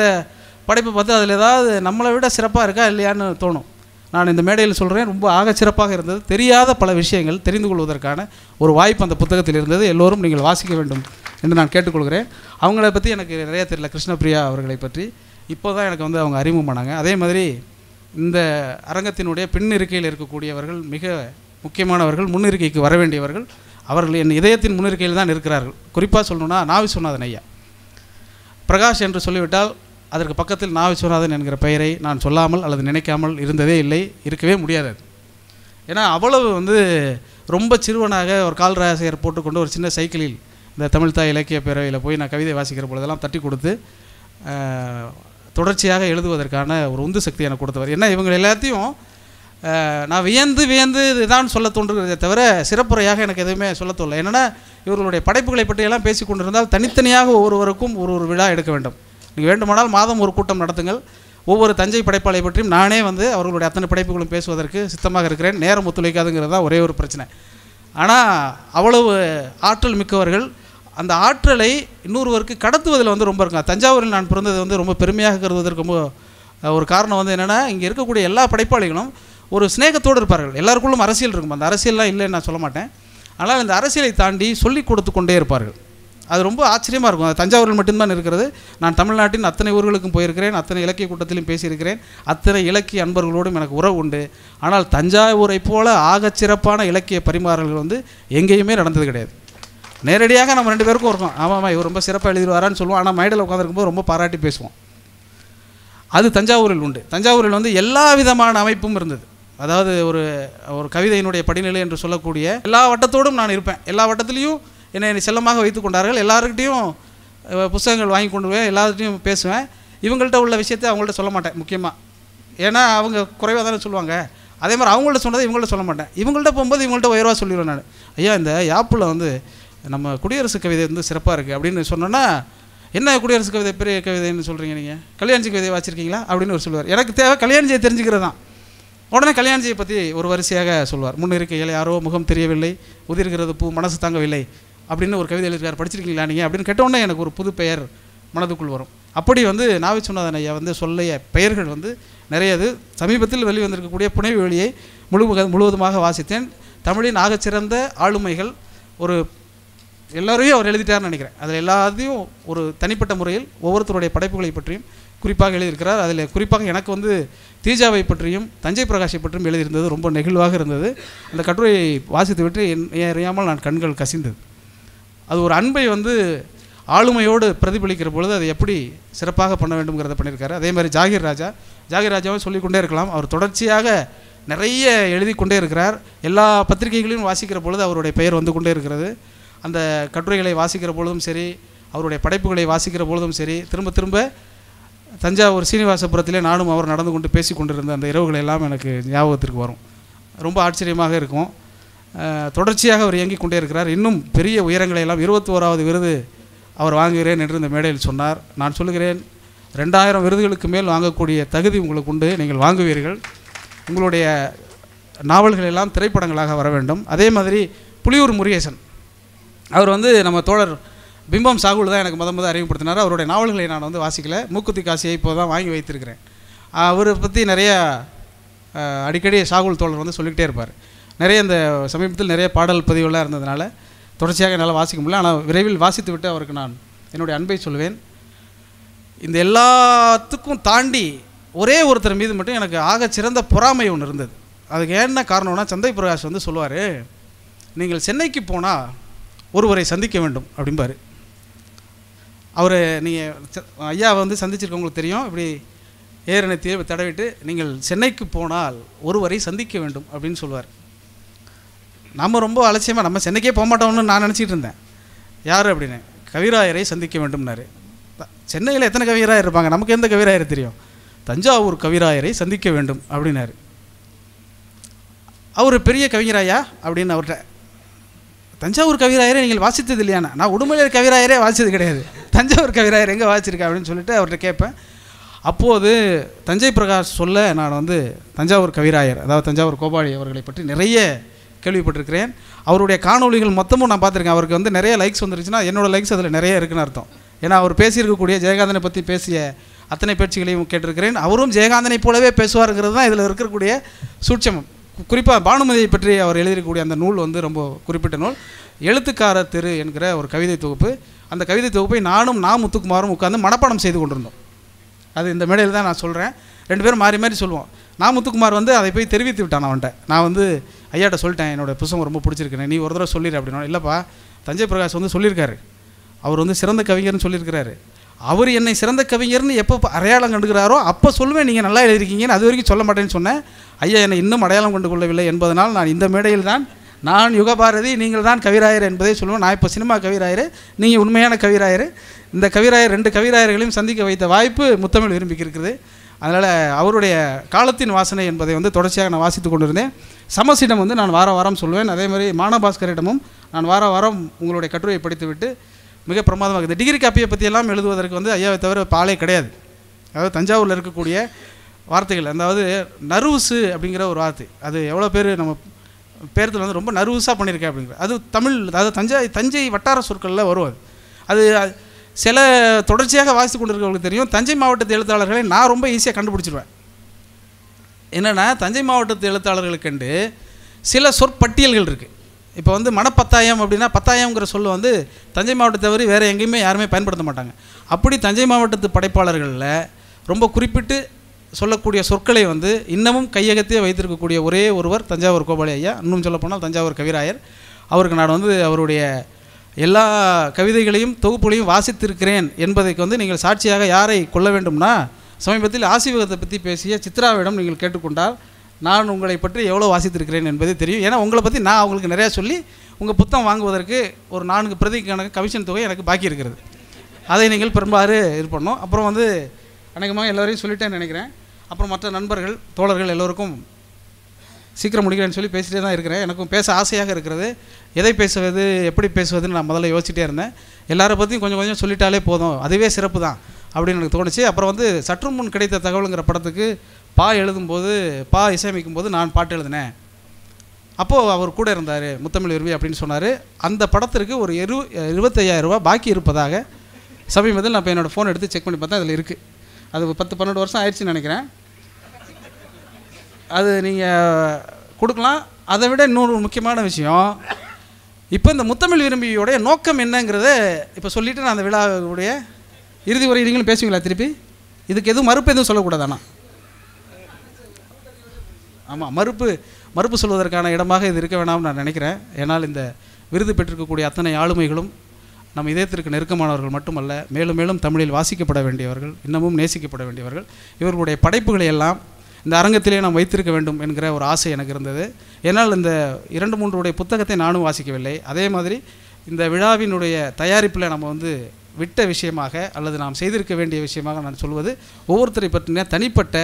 படைப்பை பார்த்து அதில் ஏதாவது நம்மளை விட சிறப்பாக இருக்கா இல்லையான்னு தோணும் நான் இந்த மேடையில் சொல்கிறேன் ரொம்ப ஆக சிறப்பாக இருந்தது தெரியாத பல விஷயங்கள் தெரிந்து கொள்வதற்கான ஒரு வாய்ப்பு அந்த புத்தகத்தில் இருந்தது எல்லோரும் நீங்கள் வாசிக்க வேண்டும் என்று நான் கேட்டுக்கொள்கிறேன் அவங்கள பற்றி எனக்கு நிறைய தெரியல கிருஷ்ணபிரியா அவர்களை பற்றி இப்போ தான் எனக்கு வந்து அவங்க அறிமுகமானாங்க அதே மாதிரி இந்த அரங்கத்தினுடைய பின்னிருக்கையில் இருக்கக்கூடியவர்கள் மிக முக்கியமானவர்கள் முன்னிருக்கைக்கு வர வேண்டியவர்கள் அவர்கள் என் இதயத்தின் முன்னிருக்கையில் தான் இருக்கிறார்கள் குறிப்பாக சொல்லணும்னா நான் விஸ்வநாதன் ஐயா பிரகாஷ் என்று சொல்லிவிட்டால் அதற்கு பக்கத்தில் நாவி விஸ்வநாதன் என்கிற பெயரை நான் சொல்லாமல் அல்லது நினைக்காமல் இருந்ததே இல்லை இருக்கவே முடியாது ஏன்னா அவ்வளவு வந்து ரொம்ப சிறுவனாக ஒரு கால்ராசியர் போட்டுக்கொண்டு ஒரு சின்ன சைக்கிளில் இந்த தமிழ்தாய் இலக்கிய பேரவையில் போய் நான் கவிதை வாசிக்கிற பொழுதெல்லாம் தட்டி கொடுத்து தொடர்ச்சியாக எழுதுவதற்கான ஒரு உந்து சக்தி எனக்கு கொடுத்தவர் ஏன்னா இவங்க எல்லாத்தையும் நான் வியந்து வியந்து இதுதான் சொல்ல தோன்றுகிறதே தவிர சிறப்புறையாக எனக்கு எதுவுமே சொல்ல தோல்லை என்னென்னா இவர்களுடைய படைப்புகளை பற்றியெல்லாம் பேசி கொண்டிருந்தால் தனித்தனியாக ஒவ்வொருவருக்கும் ஒரு ஒரு விழா எடுக்க வேண்டும் நீங்கள் வேண்டுமானால் மாதம் ஒரு கூட்டம் நடத்துங்கள் ஒவ்வொரு தஞ்சை படைப்பாளை பற்றியும் நானே வந்து அவர்களுடைய அத்தனை படைப்புகளும் பேசுவதற்கு சித்தமாக இருக்கிறேன் நேரம் ஒத்துழைக்காதுங்கிறது தான் ஒரே ஒரு பிரச்சனை ஆனால் அவ்வளவு ஆற்றல் மிக்கவர்கள் அந்த ஆற்றலை இன்னொருவருக்கு கடத்துவதில் வந்து ரொம்ப இருக்கும் தஞ்சாவூரில் நான் பிறந்தது வந்து ரொம்ப பெருமையாக கருதுவதற்கு ரொம்ப ஒரு காரணம் வந்து என்னென்னா இங்கே இருக்கக்கூடிய எல்லா படைப்பாளிகளும் ஒரு ஸ்நேகத்தோடு இருப்பார்கள் எல்லாருக்குள்ளும் அரசியல் இருக்கும் அந்த அரசியல்லாம் இல்லைன்னு நான் சொல்ல மாட்டேன் ஆனால் இந்த அரசியலை தாண்டி சொல்லி கொடுத்து கொண்டே இருப்பார்கள் அது ரொம்ப ஆச்சரியமாக இருக்கும் அது தஞ்சாவூரில் மட்டும்தான் இருக்கிறது நான் தமிழ்நாட்டின் அத்தனை ஊர்களுக்கும் போயிருக்கிறேன் அத்தனை இலக்கிய கூட்டத்திலும் பேசியிருக்கிறேன் அத்தனை இலக்கிய அன்பர்களோடும் எனக்கு உறவு உண்டு ஆனால் தஞ்சாவூரை போல ஆகச்சிறப்பான இலக்கிய பரிமாறல்கள் வந்து எங்கேயுமே நடந்தது கிடையாது நேரடியாக நம்ம ரெண்டு பேருக்கும் இருக்கும் ஆமாம்மா இவர் ரொம்ப சிறப்பாக எழுதிடுவாரான்னு சொல்லுவோம் ஆனால் மைடில் உட்காந்துருக்கும்போது ரொம்ப பாராட்டி பேசுவோம் அது தஞ்சாவூரில் உண்டு தஞ்சாவூரில் வந்து எல்லா விதமான அமைப்பும் இருந்தது அதாவது ஒரு ஒரு கவிதையினுடைய படிநிலை என்று சொல்லக்கூடிய எல்லா வட்டத்தோடும் நான் இருப்பேன் எல்லா வட்டத்துலேயும் என்னை செல்லமாக வைத்து கொண்டார்கள் எல்லாருக்கிட்டையும் புஸ்தகங்கள் வாங்கி கொண்டு போய் எல்லாத்தையும் பேசுவேன் இவங்கள்ட்ட உள்ள விஷயத்தை அவங்கள்ட்ட சொல்ல மாட்டேன் முக்கியமாக ஏன்னா அவங்க குறைவாக தானே சொல்லுவாங்க அதே மாதிரி அவங்கள்ட்ட சொன்னதை இவங்கள்ட்ட சொல்ல மாட்டேன் இவங்கள்ட்ட போகும்போது இவங்கள்ட்ட உயர்வாக சொல்லிடுவேன் நான் ஐயா இந்த ஆப்பில் வந்து நம்ம குடியரசு கவிதை வந்து சிறப்பாக இருக்குது அப்படின்னு சொன்னோன்னா என்ன குடியரசு கவிதை பெரிய கவிதைன்னு சொல்கிறீங்க நீங்கள் கல்யாணஜி கவிதை வச்சிருக்கீங்களா அப்படின்னு ஒரு சொல்லுவார் எனக்கு தேவை கல்யாணஜியை தெரிஞ்சுக்கிறது தான் உடனே கல்யாணஜியை பற்றி ஒரு வரிசையாக சொல்வார் முன்னிருக்கையில் யாரோ முகம் தெரியவில்லை உதிர்கிறது பூ மனசு தாங்கவில்லை அப்படின்னு ஒரு கவிதை எழுதியிருக்கார் படிச்சிருக்கீங்களா நீங்கள் அப்படின்னு கேட்டோன்னே எனக்கு ஒரு புது பெயர் மனதுக்குள் வரும் அப்படி வந்து நாவி சொன்னாதன் ஐயா வந்து சொல்லைய பெயர்கள் வந்து நிறையது சமீபத்தில் வெளிவந்திருக்கக்கூடிய புனைவெளியை முழு முழுவதுமாக வாசித்தேன் தமிழின் ஆகச்சிறந்த ஆளுமைகள் ஒரு எல்லாரையும் அவர் எழுதிட்டார்னு நினைக்கிறேன் அதில் எல்லாத்தையும் ஒரு தனிப்பட்ட முறையில் ஒவ்வொருத்தருடைய படைப்புகளை பற்றியும் குறிப்பாக எழுதியிருக்கிறார் அதில் குறிப்பாக எனக்கு வந்து தீஜாவை பற்றியும் தஞ்சை பிரகாஷை பற்றியும் எழுதியிருந்தது ரொம்ப நெகிழ்வாக இருந்தது அந்த கட்டுரையை வாசித்து விட்டு என் அறியாமல் நான் கண்கள் கசிந்தது அது ஒரு அன்பை வந்து ஆளுமையோடு பிரதிபலிக்கிற பொழுது அதை எப்படி சிறப்பாக பண்ண வேண்டும்ங்கிறத பண்ணியிருக்காரு அதே மாதிரி ஜாகிர் ராஜா ஜாகிர் ராஜாவும் சொல்லிக்கொண்டே இருக்கலாம் அவர் தொடர்ச்சியாக நிறைய எழுதி கொண்டே இருக்கிறார் எல்லா பத்திரிகைகளையும் வாசிக்கிற பொழுது அவருடைய பெயர் வந்து கொண்டே இருக்கிறது அந்த கட்டுரைகளை வாசிக்கிற பொழுதும் சரி அவருடைய படைப்புகளை வாசிக்கிற பொழுதும் சரி திரும்ப திரும்ப தஞ்சாவூர் சீனிவாசபுரத்திலே நானும் அவர் நடந்து கொண்டு பேசி கொண்டிருந்த அந்த இரவுகள் எல்லாம் எனக்கு ஞாபகத்திற்கு வரும் ரொம்ப ஆச்சரியமாக இருக்கும் தொடர்ச்சியாக அவர் இயங்கிக் கொண்டே இருக்கிறார் இன்னும் பெரிய உயரங்களை எல்லாம் இருபத்தி ஓராவது விருது அவர் வாங்குகிறேன் என்று இந்த மேடையில் சொன்னார் நான் சொல்லுகிறேன் ரெண்டாயிரம் விருதுகளுக்கு மேல் வாங்கக்கூடிய தகுதி உங்களுக்கு உண்டு நீங்கள் வாங்குவீர்கள் உங்களுடைய நாவல்கள் எல்லாம் திரைப்படங்களாக வர வேண்டும் அதே மாதிரி புலியூர் முருகேசன் அவர் வந்து நம்ம தோழர் பிம்பம் சாகுல் தான் எனக்கு முத முத அறிமுகப்படுத்தினார் அவருடைய நாவல்களை நான் வந்து வாசிக்கலை மூக்குத்தி காசியை இப்போ தான் வாங்கி வைத்திருக்கிறேன் அவரை பற்றி நிறைய அடிக்கடி சாகுல் தோழர் வந்து சொல்லிக்கிட்டே இருப்பார் நிறைய இந்த சமீபத்தில் நிறைய பாடல் பதிவுகளாக இருந்ததுனால தொடர்ச்சியாக என்னால் வாசிக்க முடியல ஆனால் விரைவில் வாசித்து விட்டு அவருக்கு நான் என்னுடைய அன்பை சொல்வேன் இந்த எல்லாத்துக்கும் தாண்டி ஒரே ஒருத்தர் மீது மட்டும் எனக்கு ஆக சிறந்த பொறாமை ஒன்று இருந்தது அதுக்கு என்ன காரணம்னா சந்தை பிரகாஷ் வந்து சொல்லுவார் நீங்கள் சென்னைக்கு போனால் ஒருவரை சந்திக்க வேண்டும் அப்படிம்பார் அவர் நீங்கள் ஐயாவை வந்து சந்திச்சிருக்க உங்களுக்கு தெரியும் இப்படி ஏரணை தீர்வு தடவிட்டு நீங்கள் சென்னைக்கு போனால் ஒருவரை சந்திக்க வேண்டும் அப்படின்னு சொல்லுவார் நம்ம ரொம்ப அலட்சியமாக நம்ம சென்னைக்கே போக மாட்டோம்னு நான் நினச்சிக்கிட்டு இருந்தேன் யார் அப்படின்னு கவிராயரை சந்திக்க வேண்டும்னாரு சென்னையில் எத்தனை கவிராயர் இருப்பாங்க நமக்கு எந்த கவிராயர் தெரியும் தஞ்சாவூர் கவிராயரை சந்திக்க வேண்டும் அப்படின்னாரு அவர் பெரிய கவிஞராயா அப்படின்னு அவர்கிட்ட தஞ்சாவூர் கவிராயரே நீங்கள் வாசித்தது இல்லையானா நான் உடுமலையர் கவிராயரே வாசித்தது கிடையாது தஞ்சாவூர் கவிராயர் எங்கே வாசிச்சிருக்கா அப்படின்னு சொல்லிட்டு அவர்கிட்ட கேட்பேன் அப்போது தஞ்சை பிரகாஷ் சொல்ல நான் வந்து தஞ்சாவூர் கவிராயர் அதாவது தஞ்சாவூர் கோபாலி அவர்களை பற்றி நிறைய கேள்விப்பட்டிருக்கிறேன் அவருடைய காணொலிகள் மொத்தமும் நான் பார்த்துருக்கேன் அவருக்கு வந்து நிறைய லைக்ஸ் வந்துருச்சுன்னா என்னோடய லைக்ஸ் அதில் நிறைய இருக்குன்னு அர்த்தம் ஏன்னா அவர் பேசியிருக்கக்கூடிய ஜெயகாந்தனை பற்றி பேசிய அத்தனை பேச்சுகளையும் கேட்டிருக்கிறேன் அவரும் ஜெயகாந்தனை போலவே பேசுவாருங்கிறது தான் இதில் இருக்கக்கூடிய சூட்சமம் குறிப்பாக பானுமதியை பற்றி அவர் எழுதியிருக்கக்கூடிய அந்த நூல் வந்து ரொம்ப குறிப்பிட்ட நூல் எழுத்துக்கார தெரு என்கிற ஒரு கவிதை தொகுப்பு அந்த கவிதை தொகுப்பை நானும் நான் முத்துக்குமாரும் உட்காந்து மனப்பாடம் செய்து கொண்டிருந்தோம் அது இந்த மேடையில் தான் நான் சொல்கிறேன் ரெண்டு பேரும் மாறி மாறி சொல்லுவோம் நான் முத்துக்குமார் வந்து அதை போய் தெரிவித்து விட்டான் அவன்கிட்ட நான் வந்து ஐயாட்ட சொல்லிட்டேன் என்னோடய புசம் ரொம்ப பிடிச்சிருக்கிறேன் நீ ஒரு தடவை சொல்லிடு அப்படின்னா இல்லைப்பா தஞ்சை பிரகாஷ் வந்து சொல்லியிருக்காரு அவர் வந்து சிறந்த கவிஞர்னு சொல்லியிருக்கிறாரு அவர் என்னை சிறந்த கவிஞர்னு எப்போ அடையாளம் கண்டுக்கிறாரோ அப்போ சொல்லுவேன் நீங்கள் நல்லா எழுதியிருக்கீங்கன்னு அது வரைக்கும் சொல்ல மாட்டேன்னு சொன்னேன் ஐயா என்னை இன்னும் அடையாளம் கண்டு கொள்ளவில்லை என்பதனால் நான் இந்த மேடையில் தான் நான் யுகபாரதி நீங்கள் தான் கவிராயர் என்பதை சொல்லுவேன் நான் இப்போ சினிமா கவிராயர் நீங்கள் உண்மையான கவிராயர் இந்த கவிராயர் ரெண்டு கவிராயர்களையும் சந்திக்க வைத்த வாய்ப்பு முத்தமிழ் விரும்பிக்கு இருக்குது அதனால் அவருடைய காலத்தின் வாசனை என்பதை வந்து தொடர்ச்சியாக நான் வாசித்து கொண்டிருந்தேன் சமசிடம் வந்து நான் வார வாரம் சொல்லுவேன் அதே மாதிரி மானபாஸ்கரிடமும் நான் வார வாரம் உங்களுடைய கட்டுரையை படித்துவிட்டு மிக பிரமாதமாக இருக்குது டிகிரி காப்பியை பற்றியெல்லாம் எழுதுவதற்கு வந்து ஐயாவை தவிர பாலே கிடையாது அதாவது தஞ்சாவூரில் இருக்கக்கூடிய வார்த்தைகள் அதாவது நர்வஸு அப்படிங்கிற ஒரு வார்த்தை அது எவ்வளோ பேர் நம்ம பேரத்தில் வந்து ரொம்ப நர்வஸாக பண்ணியிருக்கேன் அப்படிங்கிற அது தமிழ் அதாவது தஞ்சை தஞ்சை வட்டார சொற்களில் வரும் அது அது சில தொடர்ச்சியாக வாசித்து கொண்டிருக்கவங்களுக்கு தெரியும் தஞ்சை மாவட்டத்து எழுத்தாளர்களை நான் ரொம்ப ஈஸியாக கண்டுபிடிச்சிருவேன் என்னென்னா தஞ்சை மாவட்டத்து எழுத்தாளர்களுக்கெண்டு சில சொற்பட்டியல்கள் இருக்குது இப்போ வந்து மனப்பத்தாயம் அப்படின்னா பத்தாயம்ங்கிற சொல்லு வந்து தஞ்சை மாவட்டத்தை தவிர வேறு எங்கேயுமே யாருமே பயன்படுத்த மாட்டாங்க அப்படி தஞ்சை மாவட்டத்து படைப்பாளர்களில் ரொம்ப குறிப்பிட்டு சொல்லக்கூடிய சொற்களை வந்து இன்னமும் கையகத்தே வைத்திருக்கக்கூடிய ஒரே ஒருவர் தஞ்சாவூர் கோபாலி ஐயா இன்னும் சொல்லப்போனால் தஞ்சாவூர் கவிராயர் அவருக்கு நான் வந்து அவருடைய எல்லா கவிதைகளையும் தொகுப்புகளையும் வாசித்திருக்கிறேன் என்பதைக்கு வந்து நீங்கள் சாட்சியாக யாரை கொள்ள வேண்டும்னா சமீபத்தில் ஆசிவகத்தை பற்றி பேசிய சித்ராவிடம் நீங்கள் கேட்டுக்கொண்டால் நான் உங்களை பற்றி எவ்வளோ வாசித்திருக்கிறேன் என்பதே தெரியும் ஏன்னா உங்களை பற்றி நான் அவங்களுக்கு நிறையா சொல்லி உங்கள் புத்தகம் வாங்குவதற்கு ஒரு நான்கு பிரதி கமிஷன் தொகை எனக்கு பாக்கி இருக்கிறது அதை நீங்கள் பெரும்பாறு இது பண்ணோம் அப்புறம் வந்து அநேகமாக எல்லோரையும் சொல்லிட்டேன்னு நினைக்கிறேன் அப்புறம் மற்ற நண்பர்கள் தோழர்கள் எல்லோருக்கும் சீக்கிரம் முடிக்கிறேன்னு சொல்லி பேசிகிட்டே தான் இருக்கிறேன் எனக்கும் பேச ஆசையாக இருக்கிறது எதை பேசுவது எப்படி பேசுவதுன்னு நான் முதல்ல யோசிச்சுட்டே இருந்தேன் எல்லாரை பற்றியும் கொஞ்சம் கொஞ்சம் சொல்லிட்டாலே போதும் அதுவே சிறப்பு தான் அப்படின்னு எனக்கு தோணுச்சு அப்புறம் வந்து சற்று முன் கிடைத்த தகவலுங்கிற படத்துக்கு பா எழுதும்போது பா இசையமைக்கும் போது நான் பாட்டு எழுதினேன் அப்போது அவர் கூட இருந்தார் முத்தமிழ் விரும்பி அப்படின்னு சொன்னார் அந்த படத்திற்கு ஒரு இரு ரூபா பாக்கி இருப்பதாக சமீபத்தில் நான் இப்போ என்னோடய ஃபோன் எடுத்து செக் பண்ணி பார்த்தா அதில் இருக்குது அது பத்து பன்னெண்டு வருஷம் ஆயிடுச்சுன்னு நினைக்கிறேன் அது நீங்கள் கொடுக்கலாம் அதை விட இன்னொரு முக்கியமான விஷயம் இப்போ இந்த முத்தமிழ் விரும்பியோடைய நோக்கம் என்னங்கிறத இப்போ சொல்லிவிட்டு நான் அந்த விழாவுடைய இறுதி வரை நீங்களும் பேசுவீங்களா திருப்பி இதுக்கு எதுவும் மறுப்பு எதுவும் சொல்லக்கூடாதாண்ணா ஆமாம் மறுப்பு மறுப்பு சொல்வதற்கான இடமாக இது இருக்க வேணாம்னு நான் நினைக்கிறேன் ஏன்னால் இந்த விருது பெற்றிருக்கக்கூடிய அத்தனை ஆளுமைகளும் நம் இதயத்திற்கு நெருக்கமானவர்கள் மட்டுமல்ல மேலும் மேலும் தமிழில் வாசிக்கப்பட வேண்டியவர்கள் இன்னமும் நேசிக்கப்பட வேண்டியவர்கள் இவர்களுடைய படைப்புகளை எல்லாம் இந்த அரங்கத்திலே நாம் வைத்திருக்க வேண்டும் என்கிற ஒரு ஆசை எனக்கு இருந்தது ஏன்னால் இந்த இரண்டு மூன்றுடைய புத்தகத்தை நானும் வாசிக்கவில்லை அதே மாதிரி இந்த விழாவினுடைய தயாரிப்பில் நம்ம வந்து விட்ட விஷயமாக அல்லது நாம் செய்திருக்க வேண்டிய விஷயமாக நான் சொல்வது ஒவ்வொருத்தரை பற்றின தனிப்பட்ட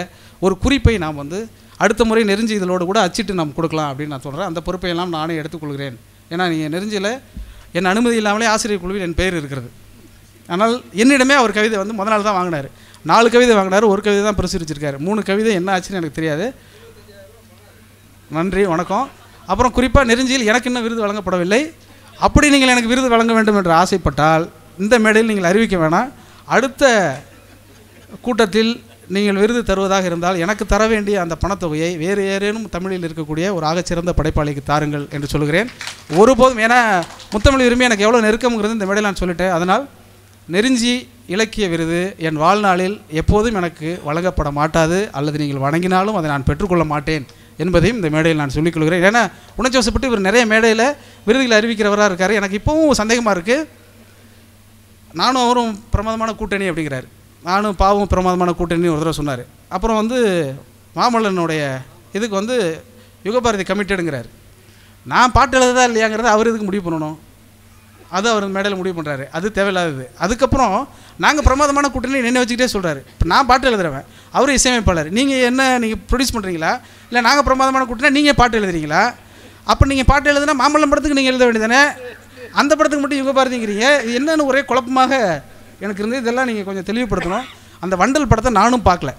ஒரு குறிப்பை நாம் வந்து அடுத்த முறை நெருஞ்சி இதழோடு கூட அச்சிட்டு நாம் கொடுக்கலாம் அப்படின்னு நான் சொல்கிறேன் அந்த பொறுப்பையெல்லாம் நானே எடுத்துக்கொள்கிறேன் ஏன்னா நீங்கள் நெருஞ்சியில் என் அனுமதி இல்லாமலே ஆசிரியர் குழுவில் என் பெயர் இருக்கிறது ஆனால் என்னிடமே அவர் கவிதை வந்து முத நாள் தான் வாங்கினார் நாலு கவிதை வாங்கினார் ஒரு கவிதை தான் பிரசுரிச்சிருக்காரு மூணு கவிதை என்ன ஆச்சுன்னு எனக்கு தெரியாது நன்றி வணக்கம் அப்புறம் குறிப்பாக நெருஞ்சியில் எனக்கு இன்னும் விருது வழங்கப்படவில்லை அப்படி நீங்கள் எனக்கு விருது வழங்க வேண்டும் என்று ஆசைப்பட்டால் இந்த மேடையில் நீங்கள் அறிவிக்க வேணாம் அடுத்த கூட்டத்தில் நீங்கள் விருது தருவதாக இருந்தால் எனக்கு தர வேண்டிய அந்த பணத்தொகையை வேறு ஏறேனும் தமிழில் இருக்கக்கூடிய ஒரு ஆகச்சிறந்த படைப்பாளிக்கு தாருங்கள் என்று சொல்கிறேன் ஒருபோதும் ஏன்னா முத்தமிழ் விரும்பி எனக்கு எவ்வளோ நெருக்கம்ங்கிறது இந்த மேடையில் நான் சொல்லிட்டேன் அதனால் நெருஞ்சி இலக்கிய விருது என் வாழ்நாளில் எப்போதும் எனக்கு வழங்கப்பட மாட்டாது அல்லது நீங்கள் வணங்கினாலும் அதை நான் பெற்றுக்கொள்ள மாட்டேன் என்பதையும் இந்த மேடையில் நான் சொல்லிக்கொள்கிறேன் ஏன்னா உணர்ச்சி இவர் நிறைய மேடையில் விருதுகளை அறிவிக்கிறவராக இருக்கார் எனக்கு இப்போவும் சந்தேகமாக இருக்குது நானும் அவரும் பிரமாதமான கூட்டணி அப்படிங்கிறார் நானும் பாவம் பிரமாதமான கூட்டணி ஒரு தடவை சொன்னார் அப்புறம் வந்து மாமல்லனுடைய இதுக்கு வந்து யுகபாரதி கமிட்டடுங்கிறார் நான் பாட்டு எழுதுதா இல்லையாங்கிறத அவர் இதுக்கு முடிவு பண்ணணும் அது அவர் மேடையில் முடிவு பண்ணுறாரு அது தேவையில்லாதது அதுக்கப்புறம் நாங்கள் பிரமாதமான கூட்டணி நினைவு வச்சுக்கிட்டே சொல்கிறாரு இப்போ நான் பாட்டு எழுதுறவன் அவர் இசையமைப்பாளர் நீங்கள் என்ன நீங்கள் ப்ரொடியூஸ் பண்ணுறீங்களா இல்லை நாங்கள் பிரமாதமான கூட்டணி நீங்கள் பாட்டு எழுதுறீங்களா அப்போ நீங்கள் பாட்டு எழுதுனா மாமல்லம் படத்துக்கு நீங்கள் எழுத வேண்டியதானே அந்த படத்துக்கு மட்டும் யுகபாரதிங்கிறீங்க இது என்னென்னு ஒரே குழப்பமாக எனக்கு இருந்தது இதெல்லாம் நீங்கள் கொஞ்சம் தெளிவுபடுத்தணும் அந்த வண்டல் படத்தை நானும் பார்க்கல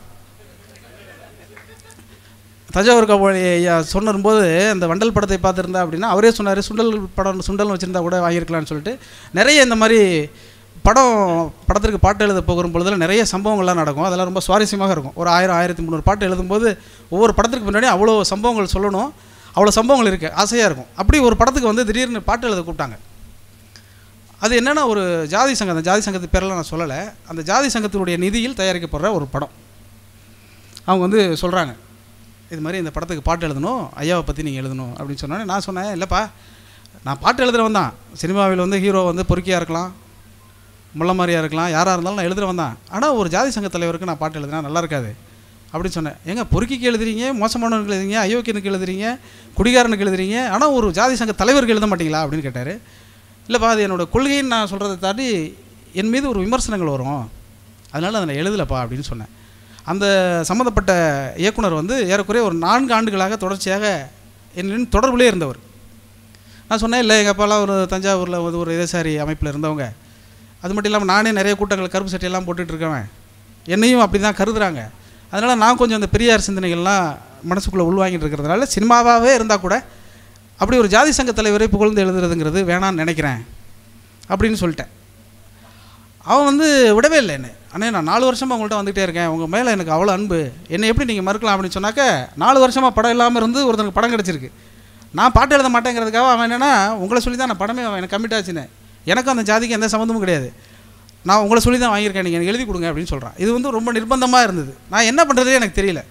தஞ்சாவூர் கபோலி ஐயா சொன்னரும்போது அந்த வண்டல் படத்தை பார்த்துருந்தா அப்படின்னா அவரே சொன்னார் சுண்டல் படம் சுண்டல் வச்சுருந்தா கூட வாங்கியிருக்கலாம்னு சொல்லிட்டு நிறைய இந்த மாதிரி படம் படத்திற்கு பாட்டு எழுத போகிற பொழுதில் நிறைய சம்பவங்கள்லாம் நடக்கும் அதெல்லாம் ரொம்ப சுவாரஸ்யமாக இருக்கும் ஒரு ஆயிரம் ஆயிரத்தி முந்நூறு பாட்டு எழுதும்போது ஒவ்வொரு படத்துக்கு முன்னாடியும் அவ்வளோ சம்பவங்கள் சொல்லணும் அவ்வளோ சம்பவங்கள் இருக்குது ஆசையாக இருக்கும் அப்படி ஒரு படத்துக்கு வந்து திடீர்னு பாட்டு எழுத கூப்பிட்டாங்க அது என்னென்னா ஒரு ஜாதி சங்கம் அந்த ஜாதி சங்கத்து பேரெலாம் நான் சொல்லலை அந்த ஜாதி சங்கத்தினுடைய நிதியில் தயாரிக்கப்படுற ஒரு படம் அவங்க வந்து சொல்கிறாங்க இது மாதிரி இந்த படத்துக்கு பாட்டு எழுதணும் ஐயாவை பற்றி நீங்கள் எழுதணும் அப்படின்னு சொன்னோன்னே நான் சொன்னேன் இல்லைப்பா நான் பாட்டு எழுதுகிற வந்தான் சினிமாவில் வந்து ஹீரோ வந்து பொறுக்கியாக இருக்கலாம் முள்ள மாதிரியாக இருக்கலாம் யாராக இருந்தாலும் நான் எழுதுகிற வந்தேன் ஆனால் ஒரு ஜாதி சங்க தலைவருக்கு நான் பாட்டு எழுதுனா நல்லா இருக்காது அப்படின்னு சொன்னேன் எங்கே பொறுக்கிக்கு எழுதுறீங்க மோசமானவனுக்கு எழுதுறீங்க அயோக்கியனுக்கு எழுதுறீங்க குடிகாரனுக்கு எழுதுறீங்க ஆனால் ஒரு ஜாதி சங்க தலைவருக்கு எழுத மாட்டிங்களா அப்படின்னு கேட்டார் இல்லைப்பா அது என்னோடய கொள்கைன்னு நான் சொல்கிறத தாண்டி என் மீது ஒரு விமர்சனங்கள் வரும் அதனால் அதை நான் எழுதலப்பா அப்படின்னு சொன்னேன் அந்த சம்மந்தப்பட்ட இயக்குனர் வந்து ஏறக்குறைய ஒரு நான்கு ஆண்டுகளாக தொடர்ச்சியாக என்னின் தொடர்புலே இருந்தவர் நான் சொன்னேன் இல்லை எங்கள் அப்பாலாம் ஒரு தஞ்சாவூரில் வந்து ஒரு இடசாரி அமைப்பில் இருந்தவங்க அது மட்டும் இல்லாமல் நானே நிறைய கூட்டங்கள் கருப்பு சட்டையெல்லாம் போட்டுட்ருக்கவன் என்னையும் அப்படி தான் கருதுகிறாங்க அதனால் நான் கொஞ்சம் அந்த பெரியார் சிந்தனைகள்லாம் மனசுக்குள்ளே உள்வாங்கிட்டு இருக்கிறதுனால சினிமாவாகவே இருந்தால் கூட அப்படி ஒரு ஜாதி சங்க தலைவரை புகழ்ந்து எழுதுறதுங்கிறது வேணான்னு நினைக்கிறேன் அப்படின்னு சொல்லிட்டேன் அவன் வந்து விடவே இல்லை என்ன அண்ணே நான் நாலு வருஷமாக உங்கள்கிட்ட வந்துகிட்டே இருக்கேன் உங்கள் மேலே எனக்கு அவ்வளோ அன்பு என்னை எப்படி நீங்கள் மறுக்கலாம் அப்படின்னு சொன்னாக்க நாலு வருஷமாக படம் இல்லாமல் இருந்து ஒருத்தனுக்கு படம் கிடச்சிருக்கு நான் பாட்டு எழுத மாட்டேங்கிறதுக்காக அவன் என்னென்னா உங்களை சொல்லி தான் நான் படமே எனக்கு கம்மிட்டாச்சுன்னு ஆச்சுன்னு எனக்கும் அந்த ஜாதிக்கு எந்த சம்மந்தமும் கிடையாது நான் உங்களை சொல்லி தான் வாங்கியிருக்கேன் நீங்கள் எனக்கு எழுதி கொடுங்க அப்படின்னு சொல்கிறான் இது வந்து ரொம்ப நிர்பந்தமாக இருந்தது நான் என்ன பண்ணுறதே எனக்கு தெரியல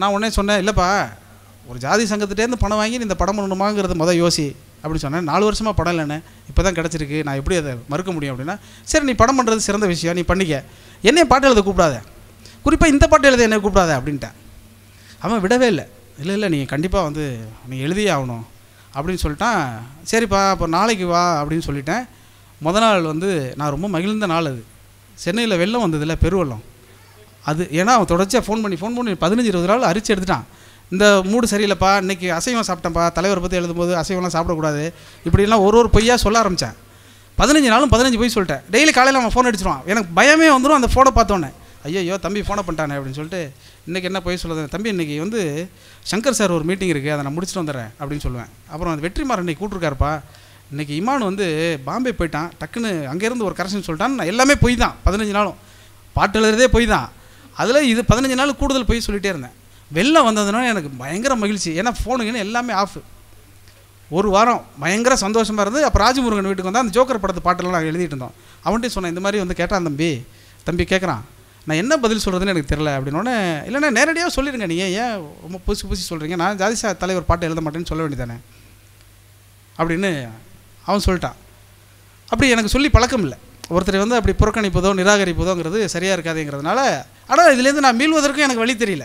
நான் உடனே சொன்னேன் இல்லைப்பா ஒரு ஜாதி சங்கத்திட்டேருந்து பணம் வாங்கி இந்த படம் பண்ணணுமாங்கிறது மொதல் யோசி அப்படின்னு சொன்னேன் நாலு வருஷமாக படம் இல்லைன்னு இப்போ தான் கிடச்சிருக்கு நான் எப்படி அதை மறுக்க முடியும் அப்படின்னா சரி நீ படம் பண்ணுறது சிறந்த விஷயம் நீ பண்ணிக்க என்னைய பாட்டு எழுத கூப்பிடாத குறிப்பாக இந்த பாட்டு எழுத என்னை கூப்பிடாத அப்படின்ட்டேன் அவன் விடவே இல்லை இல்லை இல்லை நீங்கள் கண்டிப்பாக வந்து நீ எழுதியே ஆகணும் அப்படின்னு சொல்லிட்டான் சரிப்பா அப்போ நாளைக்கு வா அப்படின்னு சொல்லிட்டேன் முத நாள் வந்து நான் ரொம்ப மகிழ்ந்த நாள் அது சென்னையில் வெள்ளம் வந்ததில்லை பெருவெள்ளம் அது ஏன்னா அவன் தொடர்ச்சியாக ஃபோன் பண்ணி ஃபோன் பண்ணி பதினஞ்சு இருபது நாள் அரிச்சு எடுத்துட்டான் இந்த மூடு சரியில்லைப்பா இன்றைக்கி அசைவம் சாப்பிட்டேன்ப்பா தலைவர் பற்றி எழுதும்போது அசைவம்லாம் சாப்பிடக்கூடாது இப்படிலாம் ஒரு ஒரு பொய்யாக சொல்ல ஆரம்பித்தேன் பதினஞ்சு நாளும் பதினஞ்சு பொய் சொல்லிட்டேன் டெய்லி காலையில் அவன் ஃபோன் அடிச்சிருவான் எனக்கு பயமே வந்துடும் அந்த ஃபோனை பார்த்தோன்னே ஐயோ தம்பி ஃபோனை பண்ணிட்டானே அப்படின்னு சொல்லிட்டு இன்றைக்கி என்ன பொய் சொல்லுது தம்பி இன்றைக்கி வந்து சங்கர் சார் ஒரு மீட்டிங் இருக்குது அதை நான் முடிச்சுட்டு வந்துடுறேன் அப்படின்னு சொல்லுவேன் அப்புறம் அந்த வெற்றிமாறன் இன்றைக்கி கூட்டிருக்காருப்பா இன்றைக்கி இமான் வந்து பாம்பே போயிட்டான் டக்குன்னு அங்கேருந்து ஒரு கரெக்ஷன் சொல்லிட்டான் நான் எல்லாமே பொய் தான் பதினஞ்சு நாளும் பாட்டு எழுதுறதே பொய் தான் அதில் இது பதினஞ்சு நாள் கூடுதல் பொய் சொல்லிகிட்டே இருந்தேன் வெளில வந்ததுனால எனக்கு பயங்கர மகிழ்ச்சி ஏன்னா ஃபோனுக்குன்னு எல்லாமே ஆஃப் ஒரு வாரம் பயங்கர சந்தோஷமாக இருந்து அப்போ ராஜமுருகன் வீட்டுக்கு வந்தால் அந்த ஜோக்கர் படத்து பாட்டெல்லாம் நாங்கள் எழுதிட்டு இருந்தோம் அவன்கிட்ட சொன்னேன் இந்த மாதிரி வந்து கேட்டான் தம்பி தம்பி கேட்குறான் நான் என்ன பதில் சொல்கிறதுன்னு எனக்கு தெரில அப்படின்னோடனே இல்லைண்ணா நேரடியாக சொல்லிடுங்க நீங்கள் ஏன் ரொம்ப புதுசு புதுசு சொல்கிறீங்க நான் ஜாதிசா தலைவர் பாட்டு எழுத மாட்டேன்னு சொல்ல வேண்டியதானே அப்படின்னு அவன் சொல்லிட்டான் அப்படி எனக்கு சொல்லி பழக்கம் இல்லை ஒருத்தர் வந்து அப்படி புறக்கணிப்பதோ நிராகரிப்பதோங்கிறது சரியாக இருக்காதுங்கிறதுனால ஆனால் இதுலேருந்து நான் மீள்வதற்கும் எனக்கு வழி தெரியல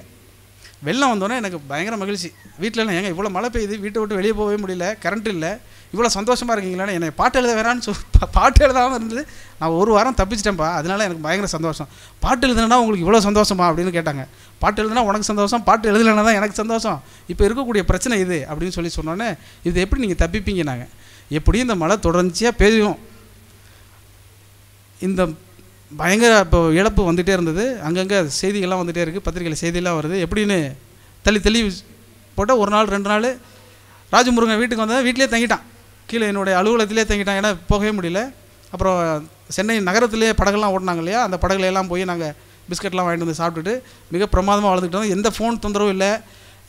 வெள்ளம் வந்தோன்னே எனக்கு பயங்கர மகிழ்ச்சி வீட்டிலலாம் ஏங்க இவ்வளோ மழை பெய்யுது வீட்டை விட்டு வெளியே போகவே முடியல கரண்ட் இல்லை இவ்வளோ சந்தோஷமாக இருக்கீங்களான்னு என்னை பாட்டு எழுத வேறான்னு சொல் பாட்டு எழுதாமல் இருந்தது நான் ஒரு வாரம் தப்பிச்சிட்டேன்ப்பா அதனால் எனக்கு பயங்கர சந்தோஷம் பாட்டு எழுதுனேன்னா உங்களுக்கு இவ்வளோ சந்தோஷமா அப்படின்னு கேட்டாங்க பாட்டு எழுதுனா உனக்கு சந்தோஷம் பாட்டு எழுதலைன்னா தான் எனக்கு சந்தோஷம் இப்போ இருக்கக்கூடிய பிரச்சனை இது அப்படின்னு சொல்லி சொன்னோன்னே இது எப்படி நீங்கள் தப்பிப்பீங்க நாங்கள் எப்படியும் இந்த மழை தொடர்ச்சியாக பெய்யும் இந்த பயங்கர இப்போ இழப்பு வந்துகிட்டே இருந்தது அங்கங்கே செய்திகள்லாம் வந்துகிட்டே இருக்குது பத்திரிகையில் செய்தியெல்லாம் வருது எப்படின்னு தள்ளி தள்ளி போட்டால் ஒரு நாள் ரெண்டு நாள் ராஜமுருகன் வீட்டுக்கு வந்தால் வீட்டிலே தங்கிட்டான் கீழே என்னுடைய அலுவலகத்திலே தங்கிட்டான் ஏன்னா போகவே முடியல அப்புறம் சென்னை நகரத்திலே படகுலாம் ஓட்டினாங்க இல்லையா அந்த படகுலையெல்லாம் போய் நாங்கள் பிஸ்கட்லாம் வாங்கிட்டு வந்து சாப்பிட்டுட்டு மிக பிரமாதமாக வளர்ந்துக்கிட்டோம் எந்த ஃபோன் தொந்தரவும் இல்லை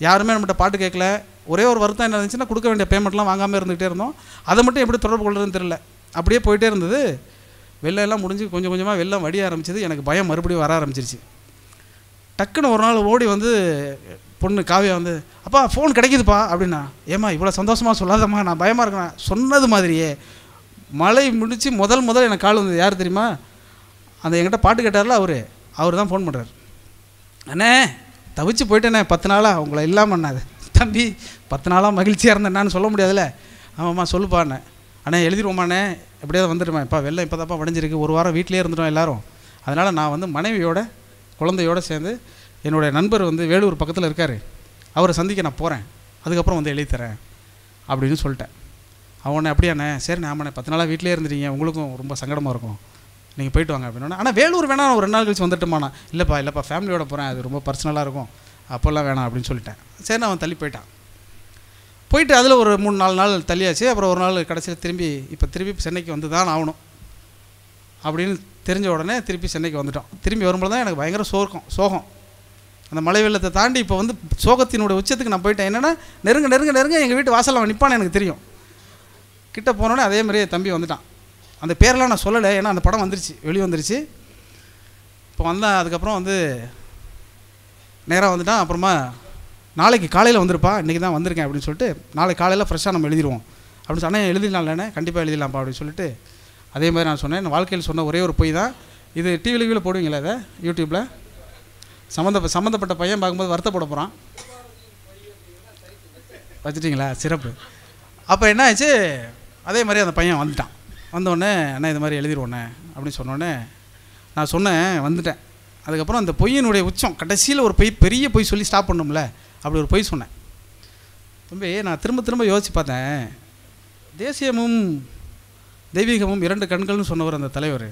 யாருமே நம்மகிட்ட பாட்டு கேட்கல ஒரே ஒரு வருத்தம் என்ன இருந்துச்சுன்னா கொடுக்க வேண்டிய பேமெண்ட்லாம் வாங்காமல் இருந்துகிட்டே இருந்தோம் அதை மட்டும் எப்படி தொடர்பு கொள்றதுன்னு தெரில அப்படியே போயிட்டே இருந்தது வெள்ளம் எல்லாம் முடிஞ்சு கொஞ்சம் கொஞ்சமாக வெள்ளம் வடிய ஆரம்பிச்சது எனக்கு பயம் மறுபடியும் வர ஆரம்பிச்சிருச்சு டக்குன்னு ஒரு நாள் ஓடி வந்து பொண்ணு காவியா வந்து அப்பா ஃபோன் கிடைக்குதுப்பா அப்படின்னா ஏம்மா இவ்வளோ சந்தோஷமாக சொல்லாதம்மா நான் பயமாக இருக்கேன் சொன்னது மாதிரியே மழை முடித்து முதல் முதல் எனக்கு கால் வந்தது யார் தெரியுமா அந்த என்கிட்ட பாட்டு கேட்டார்ல அவர் அவர் தான் ஃபோன் பண்ணுறார் அண்ணே தவிச்சு போயிட்டேண்ணே பத்து நாளாக உங்களை இல்லாமல் அது தம்பி பத்து நாளாக மகிழ்ச்சியாக இருந்தேன் என்னான்னு சொல்ல முடியாதுல்ல ஆமாம்மா சொல்லுப்பாண்ணே அண்ணே எழுதிடுவோமாண்ணே எப்படியாவது வந்துடுவேன் இப்போ வெள்ளம் இப்போ தான்ப்பா வடைஞ்சிருக்கு ஒரு வாரம் வீட்டிலே இருந்துட்டோம் எல்லோரும் அதனால் நான் வந்து மனைவியோட குழந்தையோடு சேர்ந்து என்னுடைய நண்பர் வந்து வேலூர் பக்கத்தில் இருக்கார் அவரை சந்திக்க நான் போகிறேன் அதுக்கப்புறம் வந்து எழுதித்தரேன் அப்படின்னு சொல்லிட்டேன் அவனை அப்படியாண்ணே சரி ஆமாண்ணே பத்து நாளாக வீட்டிலே இருந்துட்டீங்க உங்களுக்கும் ரொம்ப சங்கடமாக இருக்கும் நீங்கள் போயிட்டு வாங்க அப்படின்னா ஆனால் வேலூர் வேணாம் ஒரு ரெண்டு நாள் கழிச்சு வந்துட்டுமாண்ணா இல்லைப்பா இல்லைப்பா ஃபேமிலியோட போகிறேன் அது ரொம்ப பர்சனலாக இருக்கும் அப்போல்லாம் வேணாம் அப்படின்னு சொல்லிட்டேன் சரி நான் அவன் தள்ளி போயிட்டான் போயிட்டு அதில் ஒரு மூணு நாலு நாள் தள்ளியாச்சு அப்புறம் ஒரு நாள் கடைசியில் திரும்பி இப்போ திரும்பி சென்னைக்கு வந்து தான் ஆகணும் அப்படின்னு தெரிஞ்ச உடனே திருப்பி சென்னைக்கு வந்துட்டோம் திரும்பி வரும்போது தான் எனக்கு பயங்கர சோர்க்கம் சோகம் அந்த மலை வெள்ளத்தை தாண்டி இப்போ வந்து சோகத்தினுடைய உச்சத்துக்கு நான் போயிட்டேன் என்னென்னா நெருங்க நெருங்க நெருங்க எங்கள் வீட்டு வாசலில் அவன் நிற்பான்னு எனக்கு தெரியும் கிட்ட போனோடனே அதே மாதிரியே தம்பி வந்துட்டான் அந்த பேரெலாம் நான் சொல்லலை ஏன்னா அந்த படம் வந்துருச்சு வெளியே வந்துருச்சு இப்போ வந்தேன் அதுக்கப்புறம் வந்து நேராக வந்துட்டான் அப்புறமா நாளைக்கு காலையில் வந்திருப்பா இன்றைக்கி தான் வந்திருக்கேன் அப்படின்னு சொல்லிட்டு நாளைக்கு காலையில் ஃப்ரெஷ்ஷாக நம்ம எழுதிடுவோம் அப்படின்னு சொன்னால் எழுதிடலாம்லண்ணே கண்டிப்பாக எழுதிடலாம்ப்பா அப்படின்னு சொல்லிட்டு அதே மாதிரி நான் சொன்னேன் வாழ்க்கையில் சொன்ன ஒரே ஒரு பொய் தான் இது டிவியில் கீழே போடுவீங்களா அதை யூடியூப்பில் சம்மந்த சம்மந்தப்பட்ட பையன் பார்க்கும்போது வருத்தப்பட போகிறான் வச்சுட்டிங்களா சிறப்பு அப்போ என்ன ஆச்சு அதே மாதிரி அந்த பையன் வந்துட்டான் வந்தோடனே அண்ணா இது மாதிரி எழுதிடுவோண்ணே அப்படின்னு சொன்னோடனே நான் சொன்னேன் வந்துட்டேன் அதுக்கப்புறம் அந்த பொய்யினுடைய உச்சம் கடைசியில் ஒரு பொய் பெரிய பொய் சொல்லி ஸ்டாப் பண்ணோம்ல அப்படி ஒரு பொய் சொன்னேன் தம்பி நான் திரும்ப திரும்ப யோசித்து பார்த்தேன் தேசியமும் தெய்வீகமும் இரண்டு கண்கள்னு சொன்னவர் அந்த தலைவர்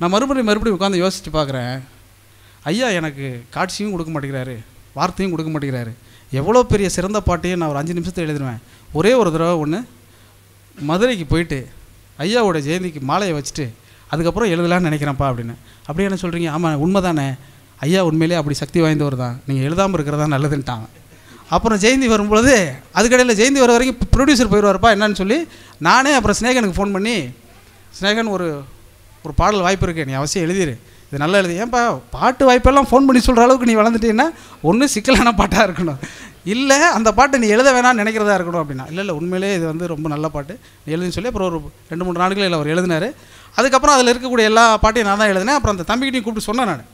நான் மறுபடியும் மறுபடியும் உட்காந்து யோசித்து பார்க்குறேன் ஐயா எனக்கு காட்சியும் கொடுக்க மாட்டேங்கிறாரு வார்த்தையும் கொடுக்க மாட்டேங்கிறாரு எவ்வளோ பெரிய சிறந்த பாட்டையும் நான் ஒரு அஞ்சு நிமிஷத்தை எழுதிடுவேன் ஒரே ஒரு தடவை ஒன்று மதுரைக்கு போயிட்டு ஐயாவோட ஜெயந்திக்கு மாலையை வச்சுட்டு அதுக்கப்புறம் எழுதலான்னு நினைக்கிறேன்ப்பா அப்படின்னு அப்படியே என்ன சொல்கிறீங்க ஆமாம் உண்மை தானே ஐயா உண்மையிலே அப்படி சக்தி வாய்ந்தவர் தான் நீங்கள் எழுதாமல் இருக்கிறதா நல்லதுன்ட்டாங்க அப்புறம் ஜெயந்தி வரும்பொழுது அதுக்கடையில் ஜெயந்தி வர வரைக்கும் ப்ரொடியூசர் போயிடுவார்ப்பா என்னன்னு சொல்லி நானே அப்புறம் ஸ்னேகனுக்கு ஃபோன் பண்ணி ஸ்னேகன் ஒரு ஒரு பாடல் வாய்ப்பு இருக்குது நீ அவசியம் எழுதிரு இது நல்லா எழுதி ஏன்ப்பா பாட்டு வாய்ப்பெல்லாம் ஃபோன் பண்ணி சொல்கிற அளவுக்கு நீ வளர்ந்துட்டீங்கன்னா ஒன்றும் சிக்கலான பாட்டாக இருக்கணும் இல்லை அந்த பாட்டை நீ எழுத வேணாம்னு நினைக்கிறதா இருக்கணும் அப்படின்னா இல்லை இல்லை உண்மையிலே இது வந்து ரொம்ப நல்ல பாட்டு நீ எழுதுன்னு சொல்லி அப்புறம் ஒரு ரெண்டு மூணு நாட்களில் அவர் எழுதினார் அதுக்கப்புறம் அதில் இருக்கக்கூடிய எல்லா பாட்டையும் நான் தான் எழுதினேன் அப்புறம் அந்த தம்பிக்கிட்டையும் கூப்பிட்டு சொன்னேன் நான்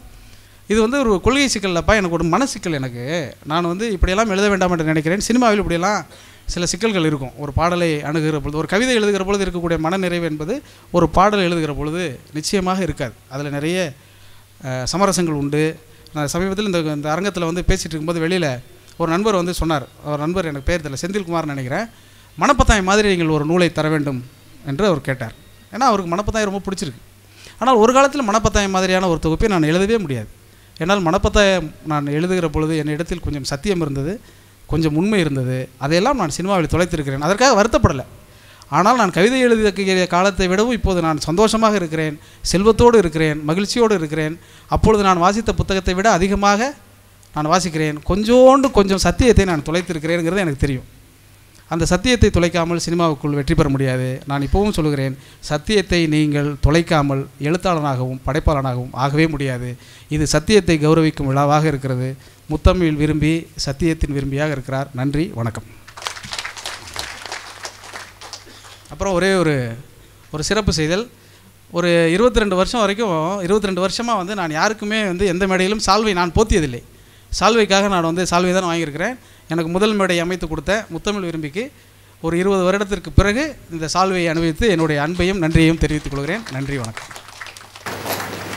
இது வந்து ஒரு கொள்கை சிக்கல்லப்பா எனக்கு ஒரு மனசிக்கல் எனக்கு நான் வந்து இப்படியெல்லாம் எழுத வேண்டாம் என்று நினைக்கிறேன் சினிமாவில் இப்படியெல்லாம் சில சிக்கல்கள் இருக்கும் ஒரு பாடலை அணுகிற பொழுது ஒரு கவிதை எழுதுகிற பொழுது இருக்கக்கூடிய மனநிறைவு என்பது ஒரு பாடல் எழுதுகிற பொழுது நிச்சயமாக இருக்காது அதில் நிறைய சமரசங்கள் உண்டு நான் சமீபத்தில் இந்த இந்த அரங்கத்தில் வந்து பேசிகிட்டு இருக்கும்போது வெளியில் ஒரு நண்பர் வந்து சொன்னார் ஒரு நண்பர் எனக்கு பேர் தெரியல செந்தில்குமார் நினைக்கிறேன் மணப்பத்தாய் மாதிரி நீங்கள் ஒரு நூலை தர வேண்டும் என்று அவர் கேட்டார் ஏன்னா அவருக்கு மணப்பத்தாய் ரொம்ப பிடிச்சிருக்கு ஆனால் ஒரு காலத்தில் மணப்பத்தாய் மாதிரியான ஒரு தொகுப்பை நான் எழுதவே முடியாது என்னால் மனப்பத்தை நான் எழுதுகிற பொழுது என் இடத்தில் கொஞ்சம் சத்தியம் இருந்தது கொஞ்சம் உண்மை இருந்தது அதையெல்லாம் நான் சினிமாவில் தொலைத்திருக்கிறேன் அதற்காக வருத்தப்படலை ஆனால் நான் கவிதை எழுதுகிற காலத்தை விடவும் இப்போது நான் சந்தோஷமாக இருக்கிறேன் செல்வத்தோடு இருக்கிறேன் மகிழ்ச்சியோடு இருக்கிறேன் அப்பொழுது நான் வாசித்த புத்தகத்தை விட அதிகமாக நான் வாசிக்கிறேன் கொஞ்சோண்டு கொஞ்சம் சத்தியத்தை நான் தொலைத்திருக்கிறேங்கிறது எனக்கு தெரியும் அந்த சத்தியத்தை தொலைக்காமல் சினிமாவுக்குள் வெற்றி பெற முடியாது நான் இப்போவும் சொல்கிறேன் சத்தியத்தை நீங்கள் தொலைக்காமல் எழுத்தாளனாகவும் படைப்பாளனாகவும் ஆகவே முடியாது இது சத்தியத்தை கௌரவிக்கும் விழாவாக இருக்கிறது முத்தமிழ் விரும்பி சத்தியத்தின் விரும்பியாக இருக்கிறார் நன்றி வணக்கம் அப்புறம் ஒரே ஒரு ஒரு சிறப்பு செய்தல் ஒரு இருபத்தி ரெண்டு வருஷம் வரைக்கும் இருபத்தி ரெண்டு வருஷமாக வந்து நான் யாருக்குமே வந்து எந்த மேடையிலும் சால்வை நான் போத்தியதில்லை சால்வைக்காக நான் வந்து சால்வை தான் வாங்கியிருக்கிறேன் எனக்கு முதல் மேடை அமைத்து கொடுத்த முத்தமிழ் விரும்பிக்கு ஒரு இருபது வருடத்திற்கு பிறகு இந்த சால்வையை அனுபவித்து என்னுடைய அன்பையும் நன்றியையும் தெரிவித்துக் கொள்கிறேன் நன்றி வணக்கம்